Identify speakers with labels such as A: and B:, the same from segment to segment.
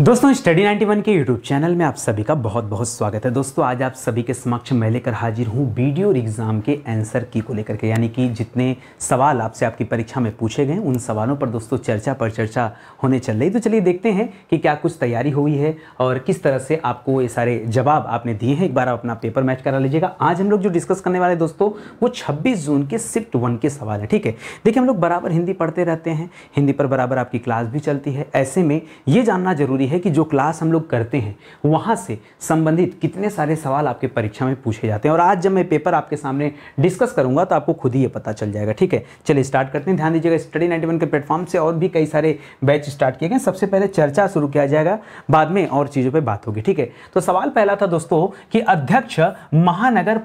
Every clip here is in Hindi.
A: दोस्तों स्टडी 91 के यूट्यूब चैनल में आप सभी का बहुत बहुत स्वागत है दोस्तों आज आप सभी के समक्ष मैं लेकर हाजिर हूँ वीडियो एग्ज़ाम के आंसर की को लेकर के यानी कि जितने सवाल आपसे आपकी परीक्षा में पूछे गए उन सवालों पर दोस्तों चर्चा पर चर्चा होने चल रही तो चलिए देखते हैं कि क्या कुछ तैयारी हुई है और किस तरह से आपको ये सारे जवाब आपने दिए हैं एक बार आप अपना पेपर मैच करा लीजिएगा आज हम लोग जो डिस्कस करने वाले दोस्तों वो छब्बीस जून के सिफ्ट वन के सवाल हैं ठीक है देखिए हम लोग बराबर हिंदी पढ़ते रहते हैं हिंदी पर बराबर आपकी क्लास भी चलती है ऐसे में ये जानना जरूरी ज़रूरी है कि जो क्लास हम लोग करते हैं वहाँ से संबंधित कितने सारे सवाल आपके परीक्षा में पूछे जाते हैं और आज जब मैं पेपर आपके सामने डिस्कस करूँगा तो आपको खुद ही ये पता चल जाएगा ठीक है चलिए स्टार्ट करते हैं ध्यान दीजिएगा स्टडी नाइन्टी के प्लेटफॉर्म से और भी कई सारे बैच स्टार्ट किए गए सबसे पहले चर्चा शुरू किया जाएगा बाद में और चीज़ों पर बात होगी ठीक है तो सवाल पहला था दोस्तों कि अध्यक्ष महानगर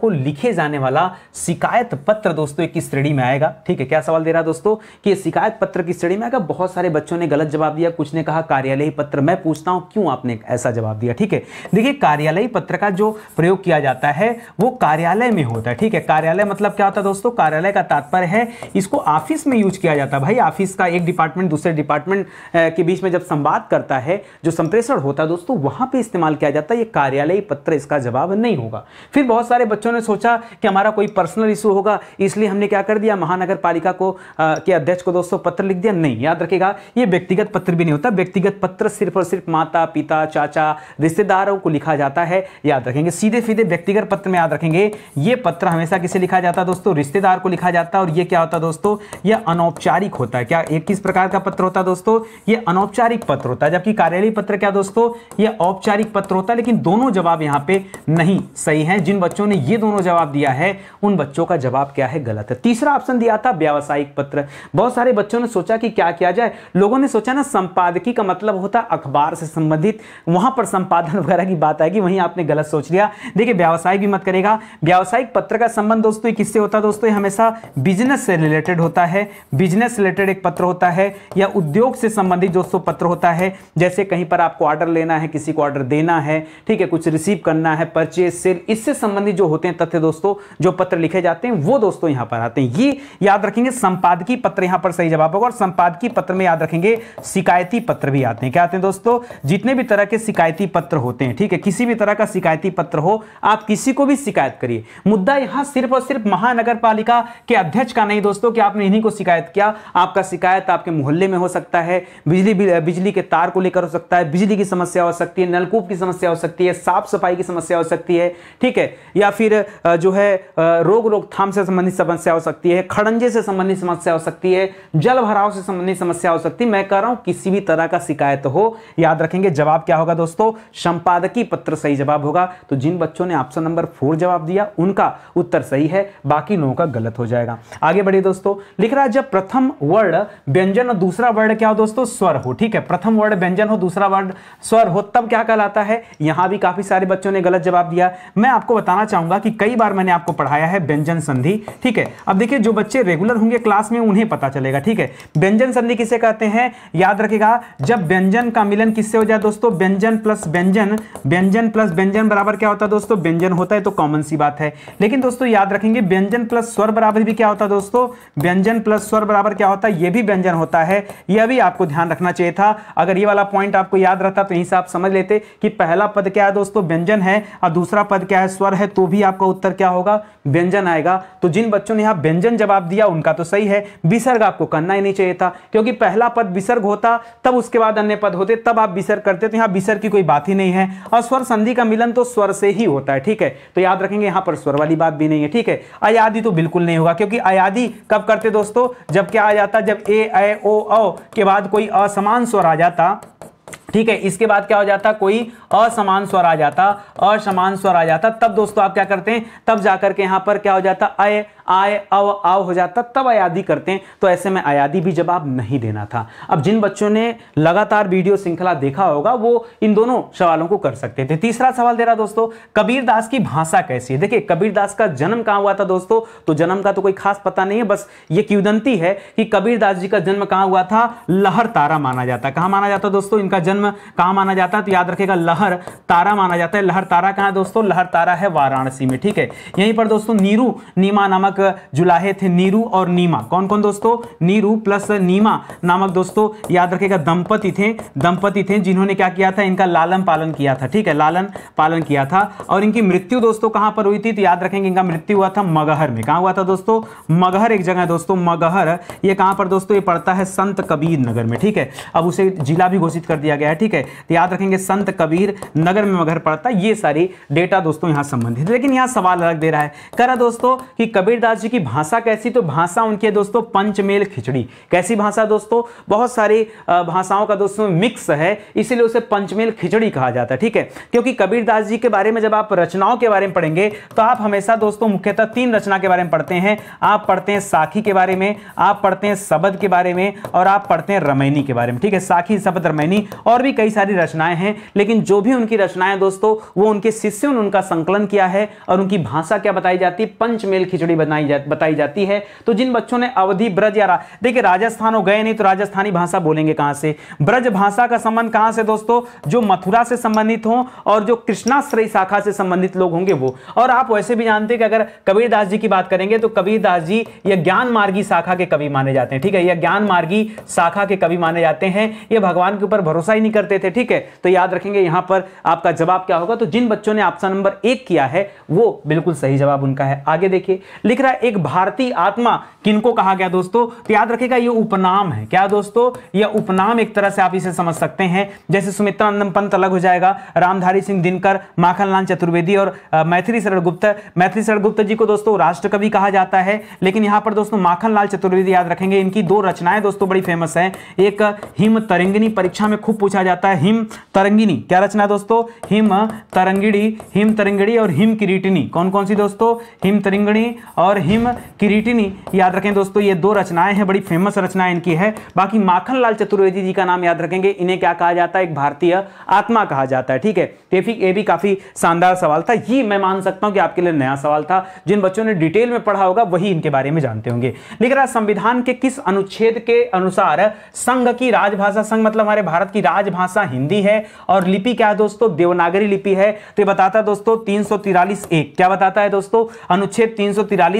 A: को लिखे जाने वाला शिकायत पत्र दोस्तों एक श्रेणी में आएगा ठीक है क्या सवाल दे रहा है दोस्तों कि शिकायत पत्र की श्रेणी में आएगा बहुत सारे बच्चों ने गलत जवाब दिया कुछ ने कहा कार्यालय पत्र मैं पूछता हूं क्यों आपने ऐसा जवाब दिया ठीक है देखिए कार्यालय पत्र का जो प्रयोग किया जाता है वो कार्यालय में होता है ठीक है कार्यालय मतलब क्या होता है दोस्तों कार्यालय का तात्पर्य है इसको ऑफिस में यूज किया जाता है भाई ऑफिस का एक डिपार्टमेंट दूसरे डिपार्टमेंट के बीच में जब संवाद करता है जो संप्रेषण होता है दोस्तों वहां पर इस्तेमाल किया जाता है ये कार्यालयी पत्र इसका जवाब नहीं होगा फिर बहुत सारे बच्चों ने सोचा कि हमारा कोई पर्सनल इशू होगा इसलिए हमने क्या कर दिया महानगर पालिका को के अध्यक्ष को दोस्तों पत्र लिख दिया नहीं याद रखेगा ये व्यक्तिगत पत्र भी नहीं होता व्यक्तिगत पत्र पत्र सिर्फ और सिर्फ माता पिता चाचा रिश्तेदारों को लिखा जाता है याद रखेंगे सीधे सीधे व्यक्तिगत पत्र में याद रखेंगे ये पत्र हमेशा किसे लिखा जाता है दोस्तों रिश्तेदार को लिखा जाता है और ये क्या होता है दोस्तों यह अनौपचारिक होता है क्या एक किस प्रकार का पत्र होता है दोस्तों ये अनौपचारिक पत्र होता है जबकि कार्यालय पत्र क्या दोस्तों यह औपचारिक पत्र होता है लेकिन दोनों जवाब यहाँ पे नहीं सही है जिन बच्चों ने ये दोनों जवाब दिया है उन बच्चों का जवाब क्या है गलत है तीसरा ऑप्शन दिया था व्यावसायिक पत्र बहुत सारे बच्चों ने सोचा कि क्या किया जाए लोगों ने सोचा ना संपादकी का मतलब होता होता अखबार से संबंधित वहां पर संपादन वगैरह की बात आएगी वहीं आपने गलत सोच लिया देखिए व्यावसायिक भी मत करेगा व्यावसायिक पत्र का संबंध दोस्तों किससे होता है दोस्तों हमेशा बिजनेस से रिलेटेड होता है बिजनेस रिलेटेड एक पत्र होता है या उद्योग से संबंधित दोस्तों पत्र होता है जैसे कहीं पर आपको ऑर्डर लेना है किसी को ऑर्डर देना है ठीक है कुछ रिसीव करना है परचेज सेल इससे संबंधित जो होते हैं तथ्य दोस्तों जो पत्र लिखे जाते हैं वो दोस्तों यहां पर आते हैं ये याद रखेंगे संपादकीय पत्र यहां पर सही जवाब होगा और संपादकीय पत्र में याद रखेंगे शिकायती पत्र भी आते हैं क्या आते हैं दोस्तों जितने भी तरह के शिकायती पत्र होते हैं ठीक है किसी भी तरह का शिकायती पत्र हो आप किसी को भी शिकायत करिए मुद्दा यहां सिर्फ और सिर्फ महानगर पालिका के अध्यक्ष का नहीं दोस्तों कि आपने इन्हीं को शिकायत किया आपका शिकायत आपके मोहल्ले में हो सकता है बिजली बिजली के तार को लेकर हो सकता है बिजली की समस्या हो सकती है नलकूप की समस्या हो सकती है साफ सफाई की समस्या हो सकती है ठीक है या फिर जो है रोग रोकथाम से संबंधित समस्या हो सकती है खड़ंजे से संबंधित समस्या हो सकती है जल भराव से संबंधित समस्या हो सकती है मैं कह रहा हूं किसी भी तरह का शिकायत व्यक्त तो हो याद रखेंगे जवाब क्या होगा दोस्तों संपादकीय पत्र सही जवाब होगा तो जिन बच्चों ने ऑप्शन नंबर फोर जवाब दिया उनका उत्तर सही है बाकी लोगों का गलत हो जाएगा आगे बढ़े दोस्तों लिख रहा जब प्रथम वर्ड व्यंजन और दूसरा वर्ड क्या हो दोस्तों स्वर हो ठीक है प्रथम वर्ड व्यंजन हो दूसरा वर्ड स्वर हो तब क्या कहलाता है यहां भी काफी सारे बच्चों ने गलत जवाब दिया मैं आपको बताना चाहूंगा कि कई बार मैंने आपको पढ़ाया है व्यंजन संधि ठीक है अब देखिए जो बच्चे रेगुलर होंगे क्लास में उन्हें पता चलेगा ठीक है व्यंजन संधि किसे कहते हैं याद रखेगा जब व्यंजन व्यंजन का मिलन किससे हो जाए दोस्तों व्यंजन प्लस व्यंजन व्यंजन प्लस व्यंजन बराबर क्या होता है दोस्तों व्यंजन होता है तो कॉमन सी बात है लेकिन दोस्तों याद रखेंगे व्यंजन प्लस स्वर बराबर भी क्या होता है दोस्तों व्यंजन प्लस स्वर बराबर क्या होता है यह भी व्यंजन होता है यह भी आपको ध्यान रखना चाहिए था अगर ये वाला पॉइंट आपको याद रहता तो यहीं से आप समझ लेते कि पहला पद क्या है दोस्तों व्यंजन है और दूसरा पद क्या है स्वर है तो भी आपका उत्तर क्या होगा व्यंजन आएगा तो जिन बच्चों ने यहाँ व्यंजन जवाब दिया उनका तो सही है विसर्ग आपको करना ही नहीं चाहिए था क्योंकि पहला पद विसर्ग होता तब उसके बाद अन्य पद होते तब आप विसर करते तो यहां विसर की कोई बात ही नहीं है और स्वर संधि का मिलन तो स्वर से ही होता है ठीक है तो याद रखेंगे यहां पर स्वर वाली बात भी नहीं है ठीक है अयादि तो बिल्कुल नहीं होगा क्योंकि अयादि कब करते दोस्तों जब क्या आ जाता जब ए ए ओ औ के बाद कोई असमान स्वर आ जाता ठीक है इसके बाद क्या हो जाता कोई असमान स्वर आ जाता असमान स्वर आ जाता तब दोस्तों आप क्या करते हैं तब जाकर के यहां पर क्या हो जाता अय आय अव आव हो जाता तब आयादी करते हैं तो ऐसे में आयादी भी जवाब नहीं देना था अब जिन बच्चों ने लगातार वीडियो श्रृंखला देखा होगा वो इन दोनों सवालों को कर सकते थे तीसरा सवाल दे रहा दोस्तों कबीर दास की भाषा कैसी है देखिए कबीर दास का जन्म कहाँ हुआ था दोस्तों तो जन्म का तो कोई खास पता नहीं है बस ये क्यूदंती है कि कबीर दास जी का जन्म कहाँ हुआ था लहर तारा माना जाता कहाँ माना जाता दोस्तों इनका जन्म कहाँ माना जाता है तो याद रखेगा लहर तारा माना जाता है लहर तारा कहाँ दोस्तों लहर तारा है वाराणसी में ठीक है यहीं पर दोस्तों नीरू नीमा नामक नामक जुलाहे थे नीरू और नीमा कौन कौन दोस्तों नीरू प्लस नीमा नामक दोस्तों याद रखेगा दंपति थे दंपति थे जिन्होंने क्या किया था इनका लालन पालन किया था ठीक है लालन पालन किया था और इनकी मृत्यु दोस्तों कहां पर हुई थी तो याद रखेंगे इनका मृत्यु हुआ था मगहर में कहा हुआ था दोस्तों मगहर एक जगह दोस्तों मगहर ये कहां पर दोस्तों ये पड़ता है संत कबीर नगर में ठीक है अब उसे जिला भी घोषित कर दिया गया है ठीक है तो याद रखेंगे संत कबीर नगर में मगहर पड़ता है ये सारी डेटा दोस्तों यहां संबंधित लेकिन यहां सवाल अलग दे रहा है कह रहा दोस्तों कि कबीर दास जी की भाषा कैसी तो भाषा उनके दोस्तों पंचमेल खिचड़ी कैसी भाषा दोस्तों बहुत सारी भाषाओं का दोस्तों मिक्स है इसीलिए उसे पंचमेल खिचड़ी कहा जाता है ठीक है क्योंकि कबीर दास जी के बारे में जब आप रचनाओं के बारे में पढ़ेंगे तो आप हमेशा दोस्तों मुख्यतः तीन रचना के बारे में पढ़ते हैं आप पढ़ते हैं साखी के बारे में आप पढ़ते हैं सबद के बारे में और आप पढ़ते हैं रमैनी के बारे में ठीक है साखी सबद रमैनी और भी कई सारी रचनाएं हैं लेकिन जो भी उनकी रचनाएं दोस्तों वो उनके शिष्यों ने उनका संकलन किया है और उनकी भाषा क्या बताई जाती है पंचमेल खिचड़ी बनाई बनाई जा बताई जाती है तो जिन बच्चों ने अवधि ब्रज या रा, देखिए राजस्थान हो गए नहीं तो राजस्थानी भाषा बोलेंगे कहां से ब्रज भाषा का संबंध कहां से दोस्तों जो मथुरा से संबंधित हो और जो कृष्णाश्रय शाखा से संबंधित लोग होंगे वो और आप वैसे भी जानते कि अगर कबीरदास जी की बात करेंगे तो कबीरदास जी यह ज्ञान मार्गी शाखा के कवि माने जाते हैं ठीक है यह ज्ञान मार्गी शाखा के कवि माने जाते हैं ये भगवान के ऊपर भरोसा ही नहीं करते थे ठीक है तो याद रखेंगे यहां पर आपका जवाब क्या होगा तो जिन बच्चों ने ऑप्शन नंबर एक किया है वो बिल्कुल सही जवाब उनका है आगे देखिए लिख तीसरा एक भारतीय आत्मा किनको कहा गया दोस्तों तो याद रखेगा ये उपनाम है क्या दोस्तों यह उपनाम एक तरह से आप इसे समझ सकते हैं जैसे सुमित्रानंदम पंत अलग हो जाएगा रामधारी सिंह दिनकर माखनलाल चतुर्वेदी और मैथिली शरण गुप्त मैथिली शरण गुप्त जी को दोस्तों राष्ट्रकवि कहा जाता है लेकिन यहां पर दोस्तों माखनलाल चतुर्वेदी याद रखेंगे इनकी दो रचनाएं दोस्तों बड़ी फेमस है एक हिम तरंगिनी परीक्षा में खूब पूछा जाता है हिम तरंगिनी क्या रचना दोस्तों हिम तरंगिणी हिम तरंगिणी और हिम किरीटिनी कौन कौन सी दोस्तों हिम तरंगिणी और और हिम किरीटिनी याद रखें दोस्तों ये दो रचनाएं हैं बड़ी फेमस रचनाएं इनकी है बाकी माखन लाल चतुर्वेदी जी का नाम याद रखेंगे इन्हें क्या कहा जाता है एक भारतीय आत्मा कहा जाता है ठीक है ये भी भी काफ़ी शानदार सवाल था ये मैं मान सकता हूं कि आपके लिए नया सवाल था जिन बच्चों ने डिटेल में पढ़ा होगा वही इनके बारे में जानते होंगे लेकिन आज संविधान के किस अनुच्छेद के अनुसार संघ की राजभाषा संघ मतलब हमारे भारत की राजभाषा हिंदी है और लिपि क्या है दोस्तों देवनागरी लिपि है तो ये बताता है दोस्तों तीन एक क्या बताता है दोस्तों अनुच्छेद तीन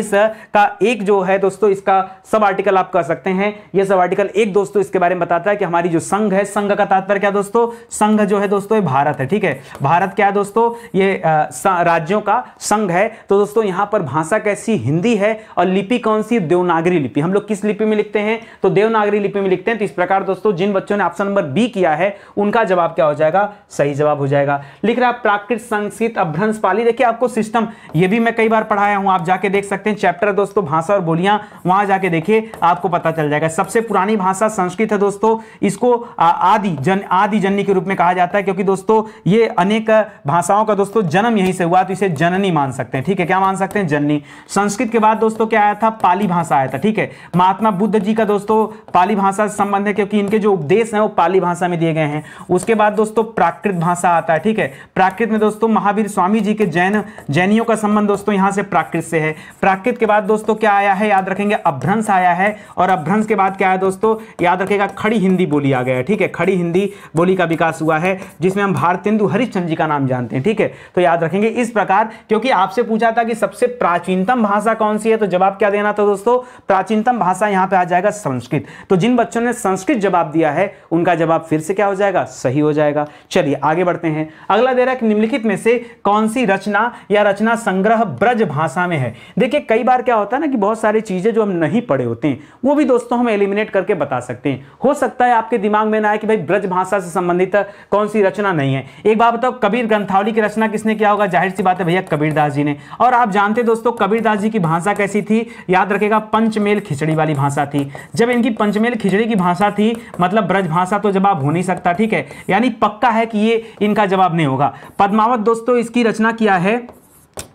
A: चालीस का एक जो है दोस्तों इसका सब आर्टिकल आप कह सकते हैं यह सब आर्टिकल एक दोस्तों इसके बारे में बताता है कि हमारी जो संघ है संघ का तात्पर्य क्या दोस्तों संघ जो है दोस्तों भारत है ठीक है भारत क्या दोस्तों ये राज्यों का संघ है तो दोस्तों यहां पर भाषा कैसी हिंदी है और लिपि कौन सी देवनागरी लिपि हम लोग किस लिपि में लिखते हैं तो देवनागरी लिपि में लिखते हैं तो इस प्रकार दोस्तों जिन बच्चों ने ऑप्शन नंबर बी किया है उनका जवाब क्या हो जाएगा सही जवाब हो जाएगा लिख रहा प्राकृत संस्कृत अभ्रंश पाली देखिए आपको सिस्टम ये भी मैं कई बार पढ़ाया हूं आप जाके देख सकते सकते हैं चैप्टर दोस्तों भाषा और बोलियां वहां जाके देखिए आपको पता चल जाएगा सबसे पुरानी भाषा संस्कृत है दोस्तों इसको आदि जन आदि जननी के रूप में कहा जाता है क्योंकि दोस्तों ये अनेक भाषाओं का दोस्तों जन्म यहीं से हुआ तो इसे जननी मान सकते हैं ठीक है क्या मान सकते हैं जननी संस्कृत के बाद दोस्तों क्या आया था पाली भाषा आया था ठीक है महात्मा बुद्ध जी का दोस्तों पाली भाषा से संबंध है क्योंकि इनके जो उपदेश है वो पाली भाषा में दिए गए हैं उसके बाद दोस्तों प्राकृत भाषा आता है ठीक है प्राकृत में दोस्तों महावीर स्वामी जी के जैन जैनियों का संबंध दोस्तों यहां से प्राकृत से है प्राकृत प्राकृत के बाद दोस्तों क्या आया है याद रखेंगे अभ्रंश आया है और अभ्रंश के बाद क्या है दोस्तों याद रखेगा खड़ी हिंदी बोली आ गया है ठीक है खड़ी हिंदी बोली का विकास हुआ है जिसमें हम भारतेंदु हरिश्चंद जी का नाम जानते हैं ठीक है तो याद रखेंगे इस प्रकार क्योंकि आपसे पूछा था कि सबसे प्राचीनतम भाषा कौन सी है तो जवाब क्या देना था दोस्तों प्राचीनतम भाषा यहाँ पे आ जाएगा संस्कृत तो जिन बच्चों ने संस्कृत जवाब दिया है उनका जवाब फिर से क्या हो जाएगा सही हो जाएगा चलिए आगे बढ़ते हैं अगला दे रहा है कि निम्नलिखित में से कौन सी रचना या रचना संग्रह ब्रज भाषा में है देखिए कई बार क्या होता है ना कि बहुत सारी चीज़ें जो हम नहीं पढ़े होते हैं वो भी दोस्तों हम एलिमिनेट करके बता सकते हैं हो सकता है आपके दिमाग में ना आए कि भाई ब्रज भाषा से संबंधित कौन सी रचना नहीं है एक बात बताओ कबीर ग्रंथावली की रचना किसने किया होगा जाहिर सी बात है भैया कबीरदास जी ने और आप जानते दोस्तों कबीरदास जी की भाषा कैसी थी याद रखेगा पंचमेल खिचड़ी वाली भाषा थी जब इनकी पंचमेल खिचड़ी की भाषा थी मतलब ब्रज भाषा तो जवाब हो नहीं सकता ठीक है यानी पक्का है कि ये इनका जवाब नहीं होगा पद्मावत दोस्तों इसकी रचना किया है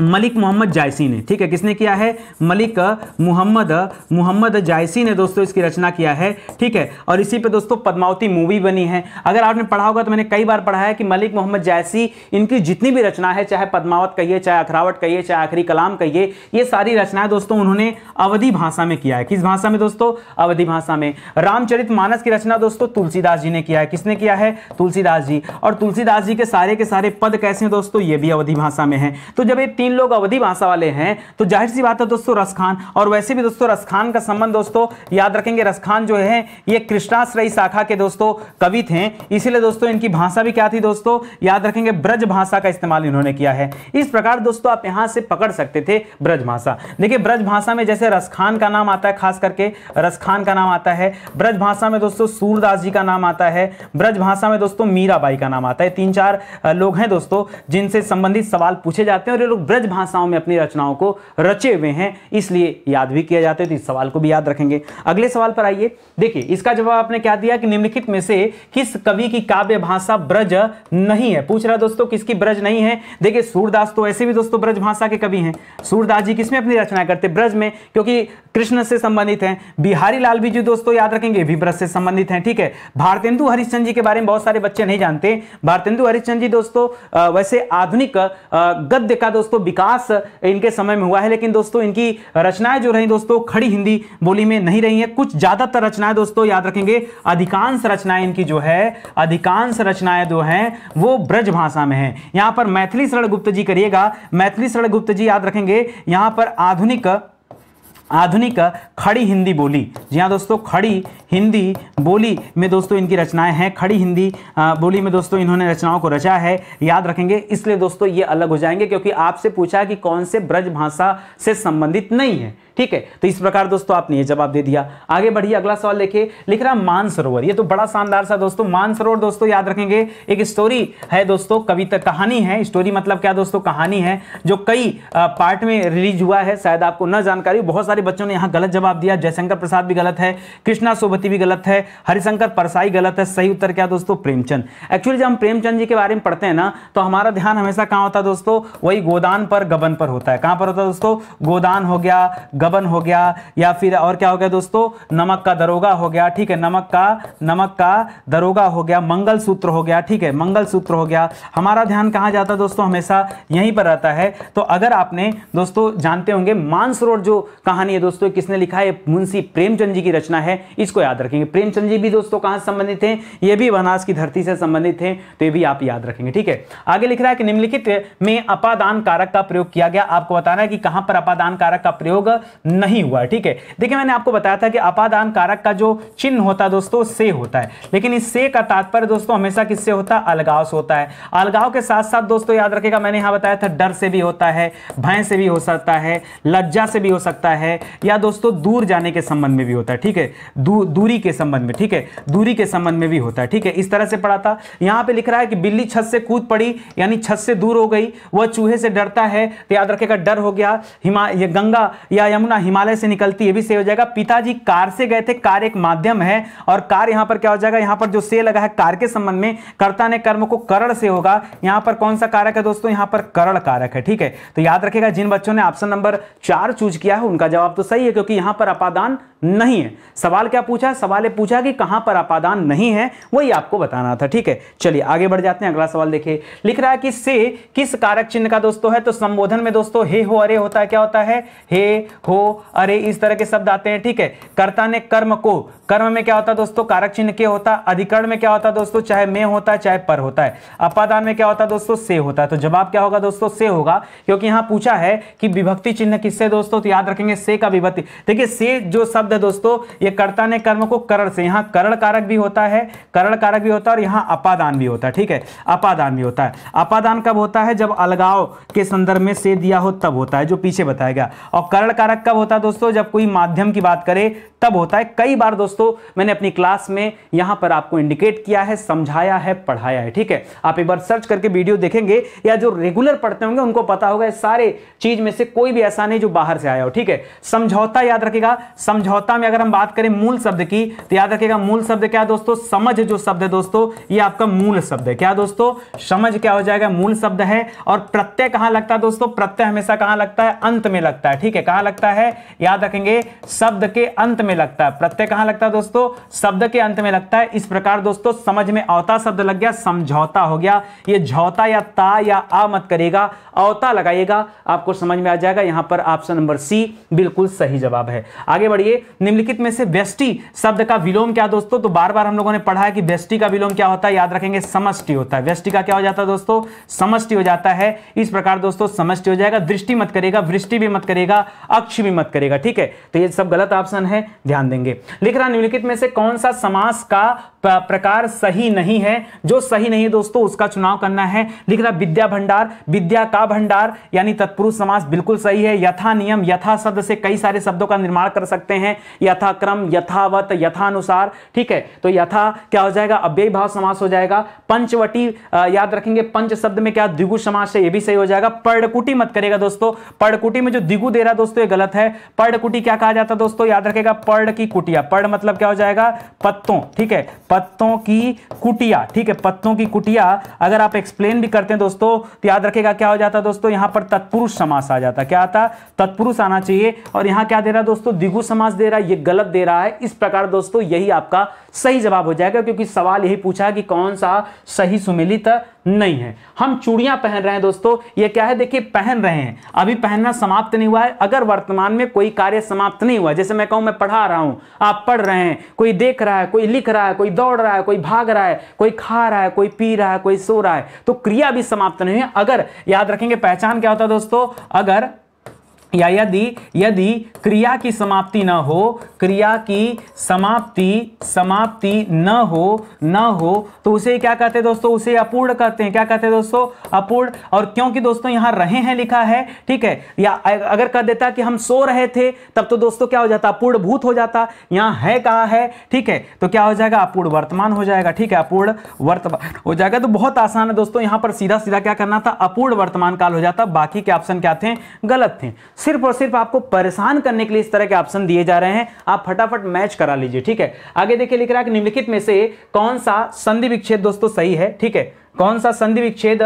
A: मलिक मोहम्मद जायसी ने ठीक है किसने किया है मलिक मोहम्मद मोहम्मद जायसी ने दोस्तों इसकी रचना किया है ठीक है और इसी पे दोस्तों पद्मावती मूवी बनी है अगर आपने पढ़ा होगा तो मैंने कई बार पढ़ा है कि मलिक मोहम्मद जायसी इनकी जितनी भी रचना है चाहे पद्मावत कहिए चाहे अखरावट कहिए चाहे आखिरी कलाम कहिए ये सारी रचनाएं दोस्तों उन्होंने अवधि भाषा में किया है किस भाषा में दोस्तों अवधि भाषा में रामचरित मानस की रचना दोस्तों तुलसीदास जी ने किया है किसने किया है तुलसीदास जी और तुलसीदास जी के सारे के सारे पद कैसे हैं दोस्तों ये भी अवधि भाषा में है तो जब ये तीन लोग अवधि भाषा वाले हैं तो जाहिर सी बात है दोस्तों रसखान और वैसे भी दोस्तों रसखान का संबंध दोस्तों याद रखेंगे रसखान जो है ये कृष्णाश्रयी शाखा के दोस्तों कवि थे इसीलिए दोस्तों इनकी भाषा भी क्या थी दोस्तों याद रखेंगे ब्रज भाषा का इस्तेमाल इन्होंने किया है इस प्रकार दोस्तों आप यहां से पकड़ सकते थे ब्रज भाषा देखिए ब्रज भाषा में जैसे रसखान का नाम आता है खास करके रसखान का नाम आता है ब्रज भाषा में दोस्तों सूरदास जी का नाम आता है ब्रज भाषा में दोस्तों मीराबाई का नाम आता है तीन चार लोग हैं दोस्तों जिनसे संबंधित सवाल पूछे जाते हैं और ये लोग ब्रज भाषाओं में अपनी रचनाओं को रचे हुए हैं इसलिए याद भी किया जाता है तो इस सवाल को भी याद रखेंगे अगले सवाल पर आइए देखिए इसका जवाब आपने क्या दिया कि निम्नलिखित में से किस कवि की काव्य भाषा ब्रज नहीं है पूछ रहा दोस्तों किसकी ब्रज नहीं है देखिए सूरदास तो ऐसे भी दोस्तों ब्रज भाषा के कवि हैं सूरदास जी किसमें अपनी रचना करते ब्रज में क्योंकि कृष्ण से संबंधित है बिहारी लाल भी जी दोस्तों याद रखेंगे भी ब्रज से संबंधित है ठीक है भारतेंदु हरिश्चंद जी के बारे में बहुत सारे बच्चे नहीं जानते भारतेंदु हरिश्चंद जी दोस्तों वैसे आधुनिक गद्य का दोस्तों दोस्तों विकास इनके समय में हुआ है लेकिन दोस्तों इनकी रचनाएं जो रही दोस्तों खड़ी हिंदी बोली में नहीं रही है कुछ ज्यादातर रचनाएं दोस्तों याद रखेंगे अधिकांश रचनाएं इनकी जो है अधिकांश रचनाएं जो है वो ब्रज भाषा में है यहां पर मैथिली शरण गुप्त जी करिएगा मैथिली शरण गुप्त जी याद रखेंगे यहां पर आधुनिक आधुनिक खड़ी हिंदी बोली जी हाँ दोस्तों खड़ी हिंदी बोली में दोस्तों इनकी रचनाएं हैं खड़ी हिंदी बोली में दोस्तों इन्होंने रचनाओं को रचा है याद रखेंगे इसलिए दोस्तों ये अलग हो जाएंगे क्योंकि आपसे पूछा कि कौन से ब्रज भाषा से संबंधित नहीं है ठीक है तो इस प्रकार दोस्तों आपने ये जवाब दे दिया आगे बढ़िए अगला सवाल देखिए लिख रहा मानसरोवर ये तो बड़ा शानदार सा दोस्तों मानसरोवर दोस्तों याद रखेंगे एक स्टोरी है दोस्तों कविता कहानी है स्टोरी मतलब क्या दोस्तों कहानी है जो कई पार्ट में रिलीज हुआ है शायद आपको न जानकारी बहुत सारे बच्चों ने यहाँ गलत जवाब दिया जयशंकर प्रसाद भी गलत है कृष्णा सोभती भी गलत है हरिशंकर परसाई गलत है सही उत्तर क्या दोस्तों प्रेमचंद एक्चुअली जब हम प्रेमचंद जी के बारे में पढ़ते हैं ना तो हमारा ध्यान हमेशा कहाँ होता है दोस्तों वही गोदान पर गबन पर होता है कहाँ पर होता है दोस्तों गोदान हो गया गबन हो गया या फिर और क्या हो गया दोस्तों नमक का दरोगा हो गया ठीक है नमक का नमक का दरोगा हो गया मंगल सूत्र हो गया ठीक है मंगल सूत्र हो गया हमारा ध्यान कहाँ जाता है दोस्तों हमेशा यहीं पर रहता है तो अगर आपने दोस्तों जानते होंगे मानसरोवर जो कहानी है दोस्तों किसने लिखा है मुंशी प्रेमचंद जी की रचना है इसको याद रखेंगे प्रेमचंद जी भी दोस्तों कहाँ से संबंधित हैं ये भी बनास की धरती से संबंधित हैं तो ये भी आप याद रखेंगे ठीक है आगे लिख रहा है कि निम्नलिखित में अपादान कारक का प्रयोग किया गया आपको बताना है कि कहां पर अपादान कारक का प्रयोग नहीं हुआ ठीक है देखिए मैंने आपको बताया था कि अपादान कारक का जो चिन्ह होता है दोस्तों से होता है लेकिन इस से का तात्पर्य दोस्तों हमेशा किससे होता है अलगाव से होता है अलगाव के साथ साथ दोस्तों याद रखेगा मैंने यहां बताया था डर से भी होता है भय से भी हो सकता है लज्जा से भी हो सकता है या दोस्तों दूर जाने के संबंध में भी होता है ठीक है दूरी के संबंध में ठीक है दूरी के संबंध में भी होता है ठीक है इस तरह से पढ़ा था यहां पर लिख रहा है कि बिल्ली छत से कूद पड़ी यानी छत से दूर हो गई वह चूहे से डरता है तो याद रखेगा डर हो गया हिमा गंगा या यमुना हिमालय से निकलती है भी सही हो जाएगा पिताजी कार से गए थे कार एक माध्यम है और कार यहां पर क्या हो जाएगा यहां पर जो से लगा है कार के संबंध में कर्ता ने कर्म को करण से होगा यहां पर कौन सा कारक है दोस्तों यहां पर करण कारक है ठीक है तो याद रखेगा जिन बच्चों ने ऑप्शन नंबर चार चूज किया है उनका जवाब तो सही है क्योंकि यहां पर अपादान नहीं है सवाल क्या पूछा सवाल पूछा कि कहां पर अपादान नहीं है वही आपको बताना था ठीक है चलिए आगे बढ़ जाते हैं अगला सवाल देखिए लिख रहा है कि से किस कारक चिन्ह का दोस्तों है तो संबोधन में दोस्तों हे हो अरे होता है क्या होता है हे हो अरे इस तरह के शब्द आते हैं ठीक है कर्ता ने कर्म को कर्म में क्या होता है दोस्तों कारक चिन्ह के होता अधिकरण में क्या होता है दोस्तों चाहे में होता है चाहे पर होता है अपादान में क्या होता है दोस्तों से होता है तो जवाब क्या होगा दोस्तों से होगा क्योंकि यहां पूछा है कि विभक्ति चिन्ह किससे दोस्तों तो याद रखेंगे से का विभक्ति देखिए से जो शब्द है दोस्तों ये कर्ता ने कर्म को करण से यहां करण कारक भी होता है करण कारक भी होता है और यहां अपादान भी होता है ठीक है अपादान भी होता है अपादान कब होता है जब अलगाव के संदर्भ में से दिया हो तब होता है जो पीछे बताया गया और करण कारक कब होता है दोस्तों जब कोई माध्यम की बात करे तब होता है कई बार दोस्तों दोस्तों मैंने अपनी क्लास में यहां पर आपको इंडिकेट किया है समझाया है पढ़ाया है ठीक है आप एक बार सर्च करके वीडियो देखेंगे या जो रेगुलर पढ़ते होंगे उनको पता होगा सारे चीज में से कोई भी ऐसा नहीं जो बाहर से आया हो ठीक है समझौता याद रखेगा समझौता में अगर हम बात करें मूल शब्द की तो याद रखेगा मूल शब्द क्या दोस्तों समझ जो शब्द है दोस्तों ये आपका मूल शब्द है क्या दोस्तों समझ क्या हो जाएगा मूल शब्द है और प्रत्यय कहां लगता है दोस्तों प्रत्यय हमेशा कहां लगता है अंत में लगता है ठीक है कहां लगता है याद रखेंगे शब्द के अंत में लगता है प्रत्यय कहां लगता है दोस्तों शब्द के अंत में लगता है इस प्रकार दोस्तों समझ में अवता शब्द लग गया समझौता हो गया ये झौता या ता या आ मत करेगा अवता लगाइएगा आपको समझ में आ जाएगा यहां पर ऑप्शन नंबर सी बिल्कुल सही जवाब है आगे बढ़िए निम्नलिखित में से व्यष्टि शब्द का विलोम क्या दोस्तों तो बार बार हम लोगों ने पढ़ा है कि व्यष्टि का विलोम क्या होता है याद रखेंगे समष्टि होता है व्यष्टि का क्या हो जाता है दोस्तों समष्टि हो जाता है इस प्रकार दोस्तों समष्टि हो जाएगा दृष्टि मत करेगा वृष्टि भी मत करेगा अक्ष भी मत करेगा ठीक है तो ये सब गलत ऑप्शन है ध्यान देंगे लिख रहा निम्नलिखित में से कौन सा समास का प्रकार सही नहीं है जो सही नहीं है दोस्तों उसका चुनाव करना है लिख रहा विद्या भंडार विद्या का भंडार यानी तत्पुरुष समास बिल्कुल सही है यथा नियम यथा शब्द से कई सारे शब्दों का निर्माण कर सकते हैं यथाक्रम यथावत यथानुसार ठीक है तो यथा क्या हो जाएगा अव्यय भाव समास हो जाएगा पंचवटी याद रखेंगे पंच शब्द में क्या द्विगु समास है यह भी सही हो जाएगा पर्णकुटी मत करेगा दोस्तों पर्णकुटी में जो द्विगु दे रहा दोस्तों ये गलत है पर्णकुटी क्या कहा जाता है दोस्तों याद रखेगा पर्ण की कुटिया पर्ण मतलब क्या हो जाएगा पत्तों ठीक है पत्तों की कुटिया ठीक है पत्तों की कुटिया अगर आप एक्सप्लेन भी करते हैं दोस्तों तो याद रखेगा क्या हो जाता दोस्तों यहां पर तत्पुरुष समास आ जाता क्या आता तत्पुरुष आना चाहिए और यहां क्या दे रहा है दोस्तों दिगु समास दे रहा है ये गलत दे रहा है इस प्रकार दोस्तों यही आपका सही जवाब हो जाएगा क्योंकि सवाल यही पूछा कि कौन सा सही सुमिलित नहीं है हम चूड़ियां पहन रहे हैं दोस्तों ये क्या है देखिए पहन रहे हैं अभी पहनना समाप्त नहीं हुआ है अगर वर्तमान में कोई कार्य समाप्त नहीं हुआ जैसे मैं कहूं मैं पढ़ा रहा हूं आप पढ़ रहे हैं कोई देख रहा है कोई लिख रहा है कोई दौड़ रहा है कोई भाग रहा है कोई खा रहा है कोई पी रहा है कोई सो रहा है तो क्रिया भी समाप्त नहीं है अगर याद रखेंगे पहचान क्या होता है दोस्तों अगर या यदि यदि क्रिया की समाप्ति न हो क्रिया की समाप्ति समाप्ति न हो न हो तो उसे क्या कहते हैं दोस्तों उसे अपूर्ण कहते हैं क्या कहते हैं दोस्तों अपूर्ण और क्योंकि दोस्तों यहाँ रहे हैं लिखा है ठीक है या अगर कह देता कि हम सो रहे थे तब तो दोस्तों क्या हो जाता अपूर्ण भूत हो जाता यहाँ है कहा है ठीक है तो क्या हो जाएगा अपूर्ण वर्तमान हो जाएगा ठीक है अपूर्ण वर्तमान हो जाएगा तो बहुत आसान है दोस्तों यहां पर सीधा सीधा क्या करना था अपूर्ण वर्तमान काल हो जाता बाकी के ऑप्शन क्या थे गलत थे सिर्फ और सिर्फ आपको परेशान करने के लिए इस तरह के ऑप्शन दिए जा रहे हैं आप फटाफट मैच करा लीजिए ठीक है आगे देखिए लिख रहा है कि निम्नलिखित में से कौन सा संधि विच्छेद दोस्तों सही है ठीक है कौन सा संधि विच्छेद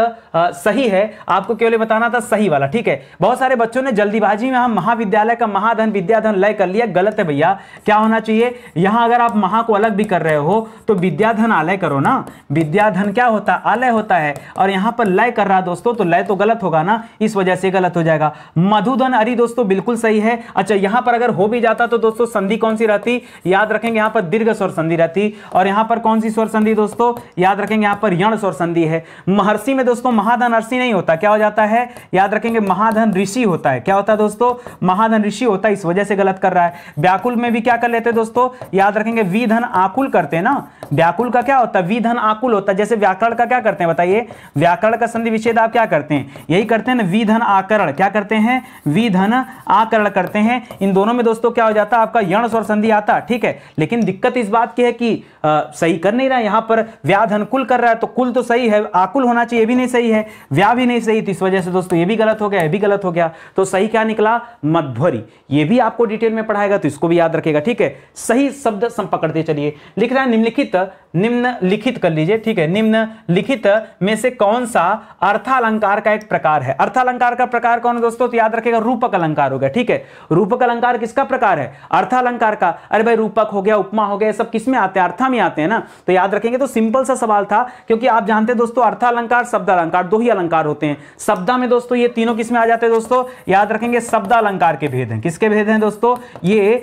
A: सही है आपको केवल बताना था सही वाला ठीक है बहुत सारे बच्चों ने जल्दीबाजी में हम महाविद्यालय का महाधन विद्याधन लय कर लिया गलत है भैया क्या होना चाहिए यहां अगर आप महा को अलग भी कर रहे हो तो विद्याधन आलय करो ना विद्याधन क्या होता है आलय होता है और यहां पर लय कर रहा दोस्तों तो लय तो गलत होगा ना इस वजह से गलत हो जाएगा मधुधन अरे दोस्तों बिल्कुल सही है अच्छा यहां पर अगर हो भी जाता तो दोस्तों संधि कौन सी रहती याद रखेंगे यहां पर दीर्घ स्वर संधि रहती और यहां पर कौन सी स्वर संधि दोस्तों याद रखेंगे यहां पर यण स्वर संधि दी है महर्षि में दोस्तों महाधन ऋषि नहीं होता क्या हो जाता है याद रखेंगे महाधन ऋषि होता है क्या होता है दोस्तों महाधन ऋषि होता है इस वजह से गलत कर रहा है व्याकुल में भी क्या कर लेते हैं दोस्तों याद रखेंगे विधन आकुल करते हैं ना व्याकुल का क्या होता है विधन आकुल होता है जैसे व्याकरण का क्या करते हैं बताइए व्याकरण का संधि विच्छेद आप क्या करते हैं यही करते हैं ना विधन आकरण क्या करते हैं विधन आकरण करते हैं इन दोनों में दोस्तों क्या हो जाता है आपका यण स्वर संधि आता ठीक है लेकिन दिक्कत इस बात की है कि आ, सही कर नहीं रहा है यहाँ पर व्याधन कुल कर रहा है तो कुल तो सही सही है आकुल होना चाहिए भी नहीं सही है व्या भी नहीं सही तो इस वजह से दोस्तों ये भी गलत हो गया ये भी गलत हो गया तो सही क्या निकला मध्वरी ये भी आपको डिटेल में पढ़ाएगा तो इसको भी याद रखेगा ठीक है सही शब्द सम पकड़ते चलिए लिख रहा है निम्नलिखित निम्न लिखित कर लीजिए ठीक है निम्न लिखित में से कौन सा अर्थालंकार का एक प्रकार है अर्थालंकार का प्रकार कौन है दोस्तों तो याद रखेगा रूपक अलंकार हो गया ठीक है रूपक अलंकार किसका प्रकार है अर्थालंकार का अरे भाई रूपक हो गया उपमा हो गया सब किसमें आते हैं अर्था में आते हैं ना तो याद रखेंगे तो सिंपल सा सवाल था क्योंकि आप जानते हैं दोस्तों अर्थालंकार अलंकार दो ही अलंकार होते हैं शब्दा में दोस्तों ये तीनों किस में आ जाते हैं दोस्तों याद रखेंगे अलंकार के भेद हैं किसके भेद हैं दोस्तों ये